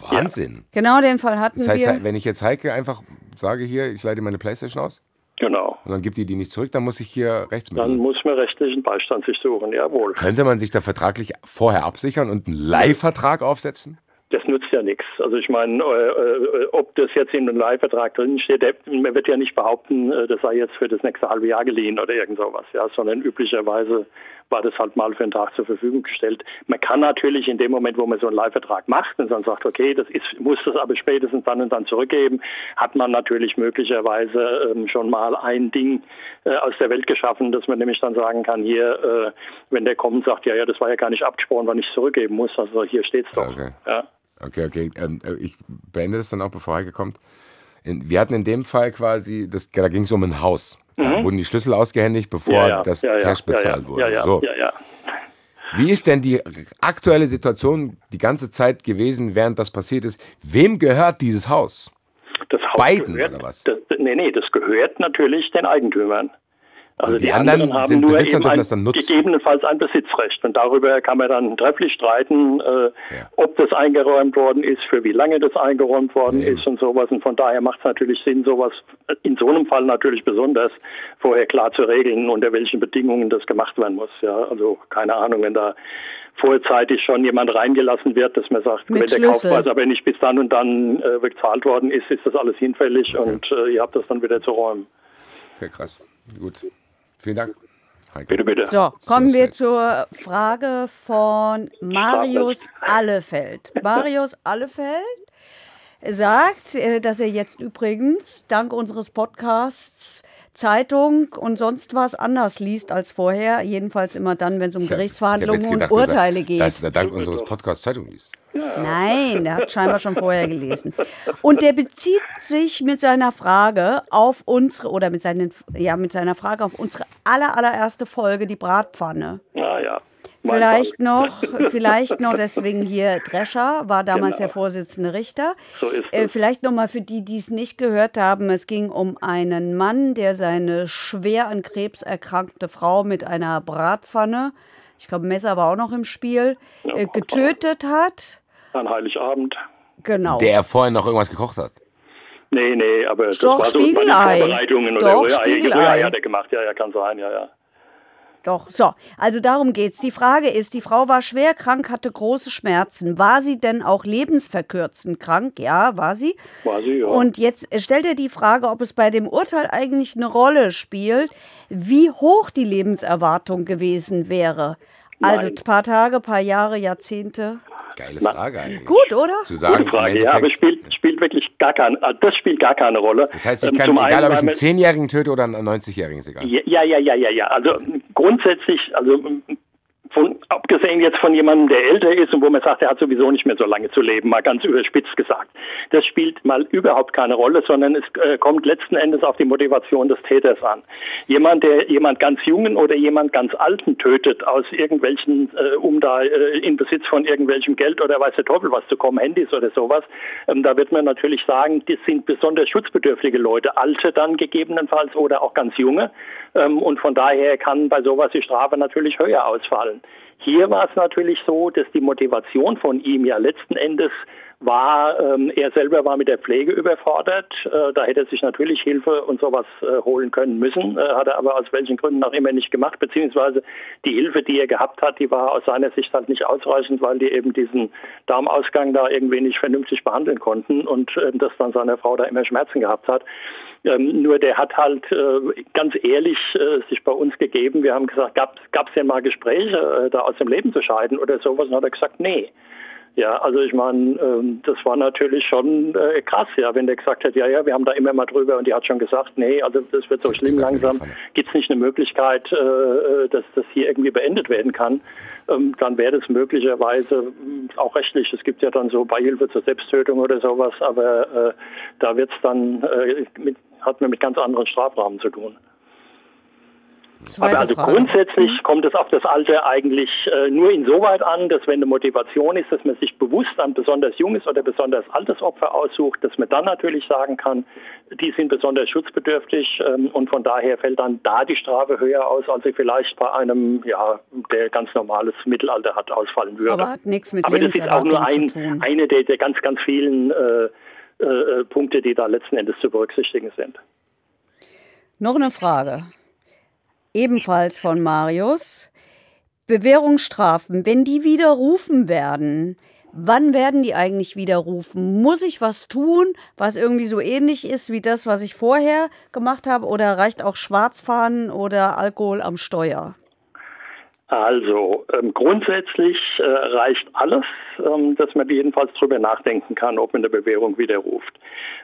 Wahnsinn. Ja. Genau den Fall hatten das heißt, wir. Wenn ich jetzt Heike einfach sage hier, ich leite meine Playstation aus. Genau. Und dann gibt die die nicht zurück, dann muss ich hier rechts Dann muss man rechtlichen Beistand sich suchen, jawohl. Könnte man sich da vertraglich vorher absichern und einen Leihvertrag aufsetzen? das nützt ja nichts. Also ich meine, äh, äh, ob das jetzt in einem Leihvertrag drinsteht, man wird ja nicht behaupten, äh, das sei jetzt für das nächste halbe Jahr geliehen oder irgend sowas, ja, sondern üblicherweise war das halt mal für einen Tag zur Verfügung gestellt. Man kann natürlich in dem Moment, wo man so einen Leihvertrag macht und dann sagt, okay, das ist, muss das aber spätestens dann und dann zurückgeben, hat man natürlich möglicherweise ähm, schon mal ein Ding äh, aus der Welt geschaffen, dass man nämlich dann sagen kann, hier, äh, wenn der kommt, sagt, ja, ja, das war ja gar nicht abgesprochen, wann ich zurückgeben muss, also hier steht es doch. Okay. Ja. Okay, okay. Ähm, äh, ich beende das dann auch, bevor Heike kommt. In, wir hatten in dem Fall quasi, das, da ging es um ein Haus. Mhm. Da wurden die Schlüssel ausgehändigt, bevor ja, ja, das ja, Cash bezahlt wurde. Ja, ja. so. Wie ist denn die aktuelle Situation die ganze Zeit gewesen, während das passiert ist? Wem gehört dieses Haus? Das Haus Beiden gehört, oder was? Das, nee, nee, das gehört natürlich den Eigentümern. Also die, die anderen, anderen, haben sind nur Besitzer, eben ein, dann nutzen. gegebenenfalls ein Besitzrecht. Und darüber kann man dann trefflich streiten, äh, ja. ob das eingeräumt worden ist, für wie lange das eingeräumt worden ja. ist und sowas. Und von daher macht es natürlich Sinn, sowas in so einem Fall natürlich besonders vorher klar zu regeln, unter welchen Bedingungen das gemacht werden muss. Ja, also keine Ahnung, wenn da vorzeitig schon jemand reingelassen wird, dass man sagt, Mit wenn der Schlüssel. Kaufpreis aber nicht bis dann und dann äh, bezahlt worden ist, ist das alles hinfällig okay. und äh, ihr habt das dann wieder zu räumen. Okay, krass. Gut. Vielen Dank. Heike. Bitte, bitte. So, kommen wir zur Frage von Marius Allefeld. Marius Allefeld sagt, äh, dass er jetzt übrigens dank unseres Podcasts Zeitung und sonst was anders liest als vorher. Jedenfalls immer dann, wenn es um Gerichtsverhandlungen gedacht, und Urteile geht. er, geht. Dass dank unseres Podcasts Zeitung liest. Nein, der hat scheinbar schon vorher gelesen. Und der bezieht sich mit seiner Frage auf unsere, oder mit, seinen, ja, mit seiner Frage auf unsere aller, allererste Folge, die Bratpfanne. Ja, ja. Vielleicht noch, vielleicht noch, deswegen hier Drescher, war damals genau. der Vorsitzende Richter. So ist äh, es. Vielleicht nochmal für die, die es nicht gehört haben, es ging um einen Mann, der seine schwer an Krebs erkrankte Frau mit einer Bratpfanne, ich glaube Messer war auch noch im Spiel, ja, äh, getötet hat. An Heiligabend. Genau. Der er vorher noch irgendwas gekocht hat. Nee, nee, aber Doch, das war so bei den Vorbereitungen. Doch, oder Spiegelei. Rührei, hat er gemacht, ja, ja, kann sein, ja, ja. Doch, so. Also darum geht's. Die Frage ist, die Frau war schwer krank, hatte große Schmerzen. War sie denn auch lebensverkürzend krank? Ja, war sie. War sie, ja. Und jetzt stellt er die Frage, ob es bei dem Urteil eigentlich eine Rolle spielt, wie hoch die Lebenserwartung gewesen wäre. Also Nein. paar Tage, paar Jahre, Jahrzehnte. Geile Frage eigentlich. Gut, oder? Zu sagen, Gute Frage, ja, aber spielt, spielt wirklich gar keine, also das spielt gar keine Rolle. Das heißt, ich ähm, kann, Zum egal ob ich einen 10-Jährigen töte oder einen 90-Jährigen, ist egal. Ja, ja, ja, ja, ja. Also grundsätzlich, also von, abgesehen jetzt von jemandem, der älter ist und wo man sagt, er hat sowieso nicht mehr so lange zu leben, mal ganz überspitzt gesagt. Das spielt mal überhaupt keine Rolle, sondern es äh, kommt letzten Endes auf die Motivation des Täters an. Jemand, der jemand ganz Jungen oder jemand ganz Alten tötet, aus irgendwelchen, äh, um da äh, in Besitz von irgendwelchem Geld oder weiß der Teufel was zu kommen, Handys oder sowas, ähm, da wird man natürlich sagen, das sind besonders schutzbedürftige Leute, Alte dann gegebenenfalls oder auch ganz Junge. Ähm, und von daher kann bei sowas die Strafe natürlich höher ausfallen. Hier war es natürlich so, dass die Motivation von ihm ja letzten Endes war, ähm, er selber war mit der Pflege überfordert. Äh, da hätte er sich natürlich Hilfe und sowas äh, holen können müssen, äh, hat er aber aus welchen Gründen auch immer nicht gemacht, beziehungsweise die Hilfe, die er gehabt hat, die war aus seiner Sicht halt nicht ausreichend, weil die eben diesen Darmausgang da irgendwie nicht vernünftig behandeln konnten und ähm, das dann seine Frau da immer Schmerzen gehabt hat. Ähm, nur der hat halt äh, ganz ehrlich äh, sich bei uns gegeben. Wir haben gesagt, gab es denn mal Gespräche, äh, da aus dem Leben zu scheiden oder sowas? Und hat er gesagt, nee. Ja, also ich meine, ähm, das war natürlich schon äh, krass, ja, wenn der gesagt hat, ja, ja, wir haben da immer mal drüber und die hat schon gesagt, nee, also das wird so schlimm langsam, gibt es nicht eine Möglichkeit, äh, äh, dass das hier irgendwie beendet werden kann, ähm, dann wäre das möglicherweise hm, auch rechtlich, es gibt ja dann so Beihilfe zur Selbsttötung oder sowas, aber da wird es dann, mit, hat man mit ganz anderen Strafrahmen zu tun. Zweite Aber also Frage. grundsätzlich mhm. kommt es auf das Alter eigentlich äh, nur insoweit an, dass wenn eine Motivation ist, dass man sich bewusst ein besonders junges oder besonders altes Opfer aussucht, dass man dann natürlich sagen kann, die sind besonders schutzbedürftig ähm, und von daher fällt dann da die Strafe höher aus, als sie vielleicht bei einem, ja, der ganz normales Mittelalter hat, ausfallen würde. Aber hat nichts mit Aber das ist auch nur ein, eine der, der, ganz, ganz vielen äh, äh, Punkte, die da letzten Endes zu berücksichtigen sind. Noch eine Frage ebenfalls von Marius. Bewährungsstrafen, wenn die widerrufen werden, wann werden die eigentlich widerrufen? Muss ich was tun, was irgendwie so ähnlich ist wie das, was ich vorher gemacht habe? Oder reicht auch Schwarzfahren oder Alkohol am Steuer? Also ähm, grundsätzlich äh, reicht alles, ähm, dass man jedenfalls darüber nachdenken kann, ob man der Bewährung widerruft.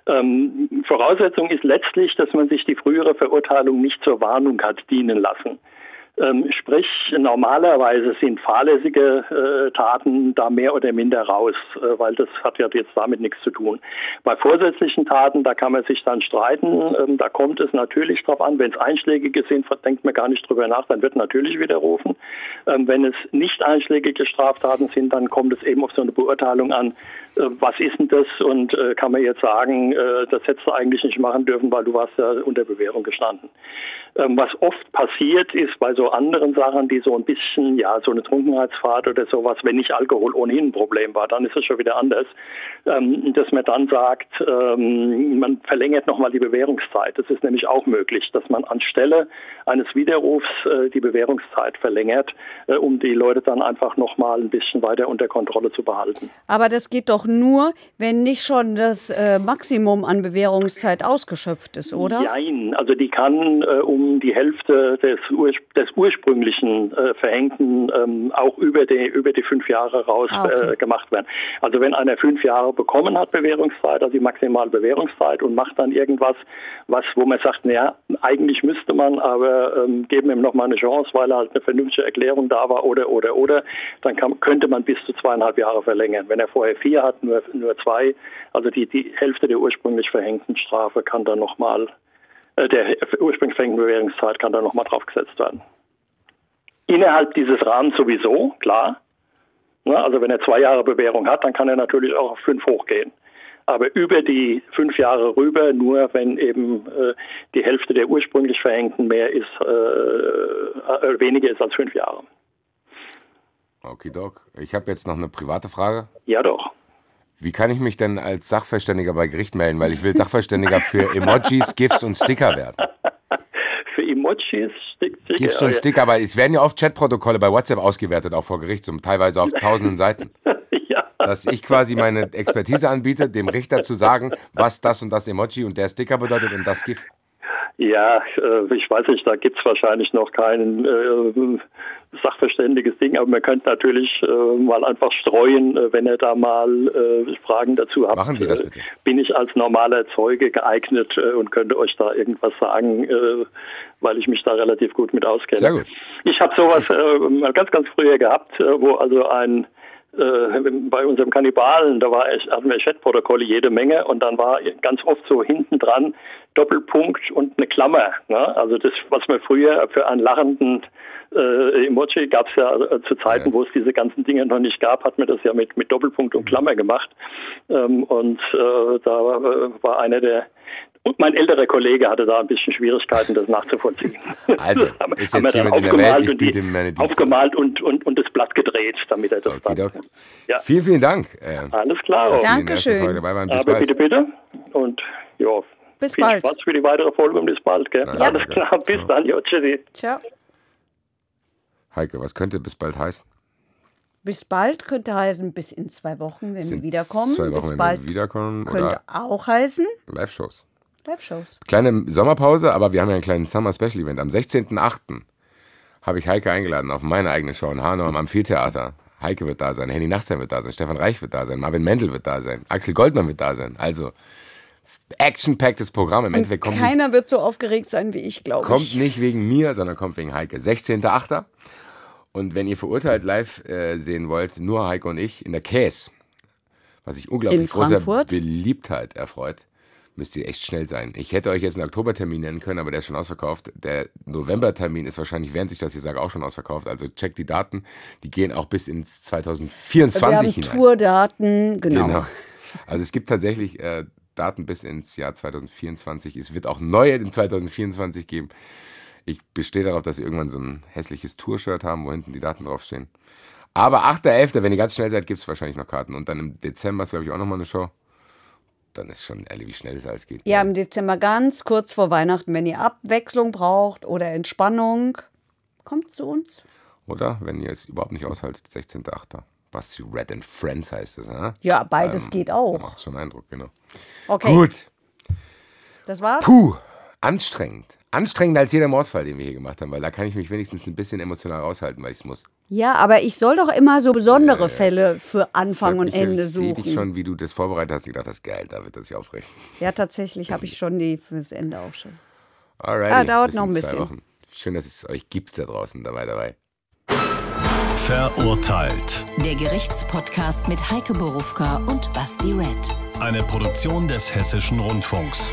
Ähm, Voraussetzung ist letztlich, dass man sich die frühere Verurteilung nicht zur Warnung hat dienen lassen. Ähm, sprich, normalerweise sind fahrlässige äh, Taten da mehr oder minder raus, äh, weil das hat ja jetzt damit nichts zu tun. Bei vorsätzlichen Taten, da kann man sich dann streiten. Ähm, da kommt es natürlich darauf an, wenn es einschlägige sind, denkt man gar nicht drüber nach, dann wird natürlich widerrufen. Ähm, wenn es nicht einschlägige Straftaten sind, dann kommt es eben auf so eine Beurteilung an, äh, was ist denn das und äh, kann man jetzt sagen, äh, das hättest du eigentlich nicht machen dürfen, weil du warst ja unter Bewährung gestanden. Ähm, was oft passiert ist bei so anderen Sachen, die so ein bisschen, ja, so eine Trunkenheitsfahrt oder sowas, wenn nicht Alkohol ohnehin ein Problem war, dann ist es schon wieder anders, ähm, dass man dann sagt, ähm, man verlängert nochmal die Bewährungszeit. Das ist nämlich auch möglich, dass man anstelle eines Widerrufs die Bewährungszeit verlängert, um die Leute dann einfach nochmal ein bisschen weiter unter Kontrolle zu behalten. Aber das geht doch nur, wenn nicht schon das äh, Maximum an Bewährungszeit ausgeschöpft ist, oder? Nein, also die kann äh, um die Hälfte des, Ur des ursprünglichen äh, Verhängten ähm, auch über die, über die fünf Jahre raus ah, okay. Äh, gemacht werden. Also wenn einer fünf Jahre bekommen hat Bewährungszeit, also die maximale Bewährungszeit und macht dann irgendwas, was, wo man sagt, naja, eigentlich müsste man, aber ähm, geben ihm nochmal eine Chance, weil er halt eine vernünftige Erklärung da war oder, oder, oder, dann kann, könnte man bis zu zweieinhalb Jahre verlängern. Wenn er vorher vier hat, hat, nur, nur zwei. Also die, die Hälfte der ursprünglich verhängten Strafe kann dann nochmal, äh, der ursprünglich verhängten Bewährungszeit kann dann nochmal draufgesetzt werden. Innerhalb dieses Rahmens sowieso, klar. Na, ne, also wenn er zwei Jahre Bewährung hat, dann kann er natürlich auch auf fünf hochgehen aber über die fünf Jahre rüber, nur wenn eben äh, die Hälfte der ursprünglich Verhängten mehr ist, äh, äh, weniger ist als fünf Jahre. Okay, Doc. Ich habe jetzt noch eine private Frage. Ja, doch. Wie kann ich mich denn als Sachverständiger bei Gericht melden? Weil ich will Sachverständiger für Emojis, GIFs und Sticker werden. Für Emojis, Stick, Sticker. GIFs und Sticker, aber es werden ja oft Chatprotokolle bei WhatsApp ausgewertet, auch vor Gericht, zum, teilweise auf tausenden Seiten. ja. Dass ich quasi meine Expertise anbiete, dem Richter zu sagen, was das und das Emoji und der Sticker bedeutet und das GIF. Ja, äh, ich weiß nicht, da gibt es wahrscheinlich noch kein äh, sachverständiges Ding, aber man könnte natürlich äh, mal einfach streuen, äh, wenn ihr da mal äh, Fragen dazu habt. Machen Sie das bitte. Äh, bin ich als normaler Zeuge geeignet und könnte euch da irgendwas sagen, weil ich mich da relativ gut mit auskenne. Sehr gut. Ich habe sowas mal ganz, ganz früher gehabt, wo also ein äh, bei unserem Kannibalen, da war, hatten wir Chatprotokolle jede Menge und dann war ganz oft so hinten dran Doppelpunkt und eine Klammer. Ne? Also das, was man früher für einen lachenden äh, Emoji gab es ja äh, zu Zeiten, ja. wo es diese ganzen Dinge noch nicht gab, hat man das ja mit, mit Doppelpunkt und mhm. Klammer gemacht. Ähm, und äh, da äh, war einer der, mein älterer Kollege hatte da ein bisschen Schwierigkeiten, das nachzuvollziehen. Also, ist jetzt jemand in der Welt, ich biete ihm meine Dienste. Aufgemalt und, und, und das Blatt gedreht, damit er das okay, dann... Ja. Vielen, vielen Dank. Äh, Alles klar. Dankeschön. dabei waren. Bis Aber bald. bitte, bitte. Und ja, bis viel bald. Spaß für die weitere Folge und bis bald. Gell? Ja. Alles klar, bis dann. Jo, tschüssi. Ciao. Heike, was könnte bis bald heißen? Bis bald könnte heißen, bis in zwei Wochen, wenn wir wiederkommen. Zwei Wochen, bis bald wiederkommen. Könnte auch heißen. Live-Shows. Live-Shows. Kleine Sommerpause, aber wir haben ja einen kleinen Summer-Special-Event. Am 16.08. habe ich Heike eingeladen auf meine eigene Show in Hanau am Amphitheater. Heike wird da sein, Henny Nachtsheim wird da sein, Stefan Reich wird da sein, Marvin Mendel wird da sein, Axel Goldmann wird da sein. Also action-packtes Programm. Im Endeffekt kommt keiner nicht, wird so aufgeregt sein wie ich, glaube ich. Kommt nicht wegen mir, sondern kommt wegen Heike. 16.8. Und wenn ihr verurteilt live äh, sehen wollt, nur Heike und ich in der Käse, was ich unglaublich großer Beliebtheit erfreut müsst ihr echt schnell sein. Ich hätte euch jetzt einen Oktobertermin nennen können, aber der ist schon ausverkauft. Der Novembertermin ist wahrscheinlich, während ich das hier sage, auch schon ausverkauft. Also checkt die Daten. Die gehen auch bis ins 2024 also Wir hinein. Tourdaten, genau. genau. Also es gibt tatsächlich äh, Daten bis ins Jahr 2024. Es wird auch neue im 2024 geben. Ich bestehe darauf, dass sie irgendwann so ein hässliches Tour-Shirt haben, wo hinten die Daten draufstehen. Aber 8.11., wenn ihr ganz schnell seid, gibt es wahrscheinlich noch Karten. Und dann im Dezember ist, glaube ich, auch nochmal eine Show dann ist schon ehrlich, wie schnell es alles geht. Ja, im Dezember ganz kurz vor Weihnachten, wenn ihr Abwechslung braucht oder Entspannung, kommt zu uns. Oder wenn ihr es überhaupt nicht aushaltet, 16.8. Basti Red and Friends heißt es, ne? Ja, beides ähm, geht auch. Macht schon Eindruck, genau. Okay. Gut. Das war's. Puh, anstrengend anstrengender als jeder Mordfall, den wir hier gemacht haben, weil da kann ich mich wenigstens ein bisschen emotional raushalten, weil ich es muss. Ja, aber ich soll doch immer so besondere äh, Fälle für Anfang ich, und ich, Ende ich suchen. Ich sehe schon, wie du das vorbereitet hast. Ich dachte, das Geld, da wird das ja aufregen. Ja, tatsächlich habe ich schon die fürs Ende auch schon. Alrighty. Ah, dauert noch ein bisschen. Wochen. Schön, dass es euch gibt da draußen dabei dabei. Verurteilt. Der Gerichtspodcast mit Heike Borufka und Basti Red. Eine Produktion des Hessischen Rundfunks.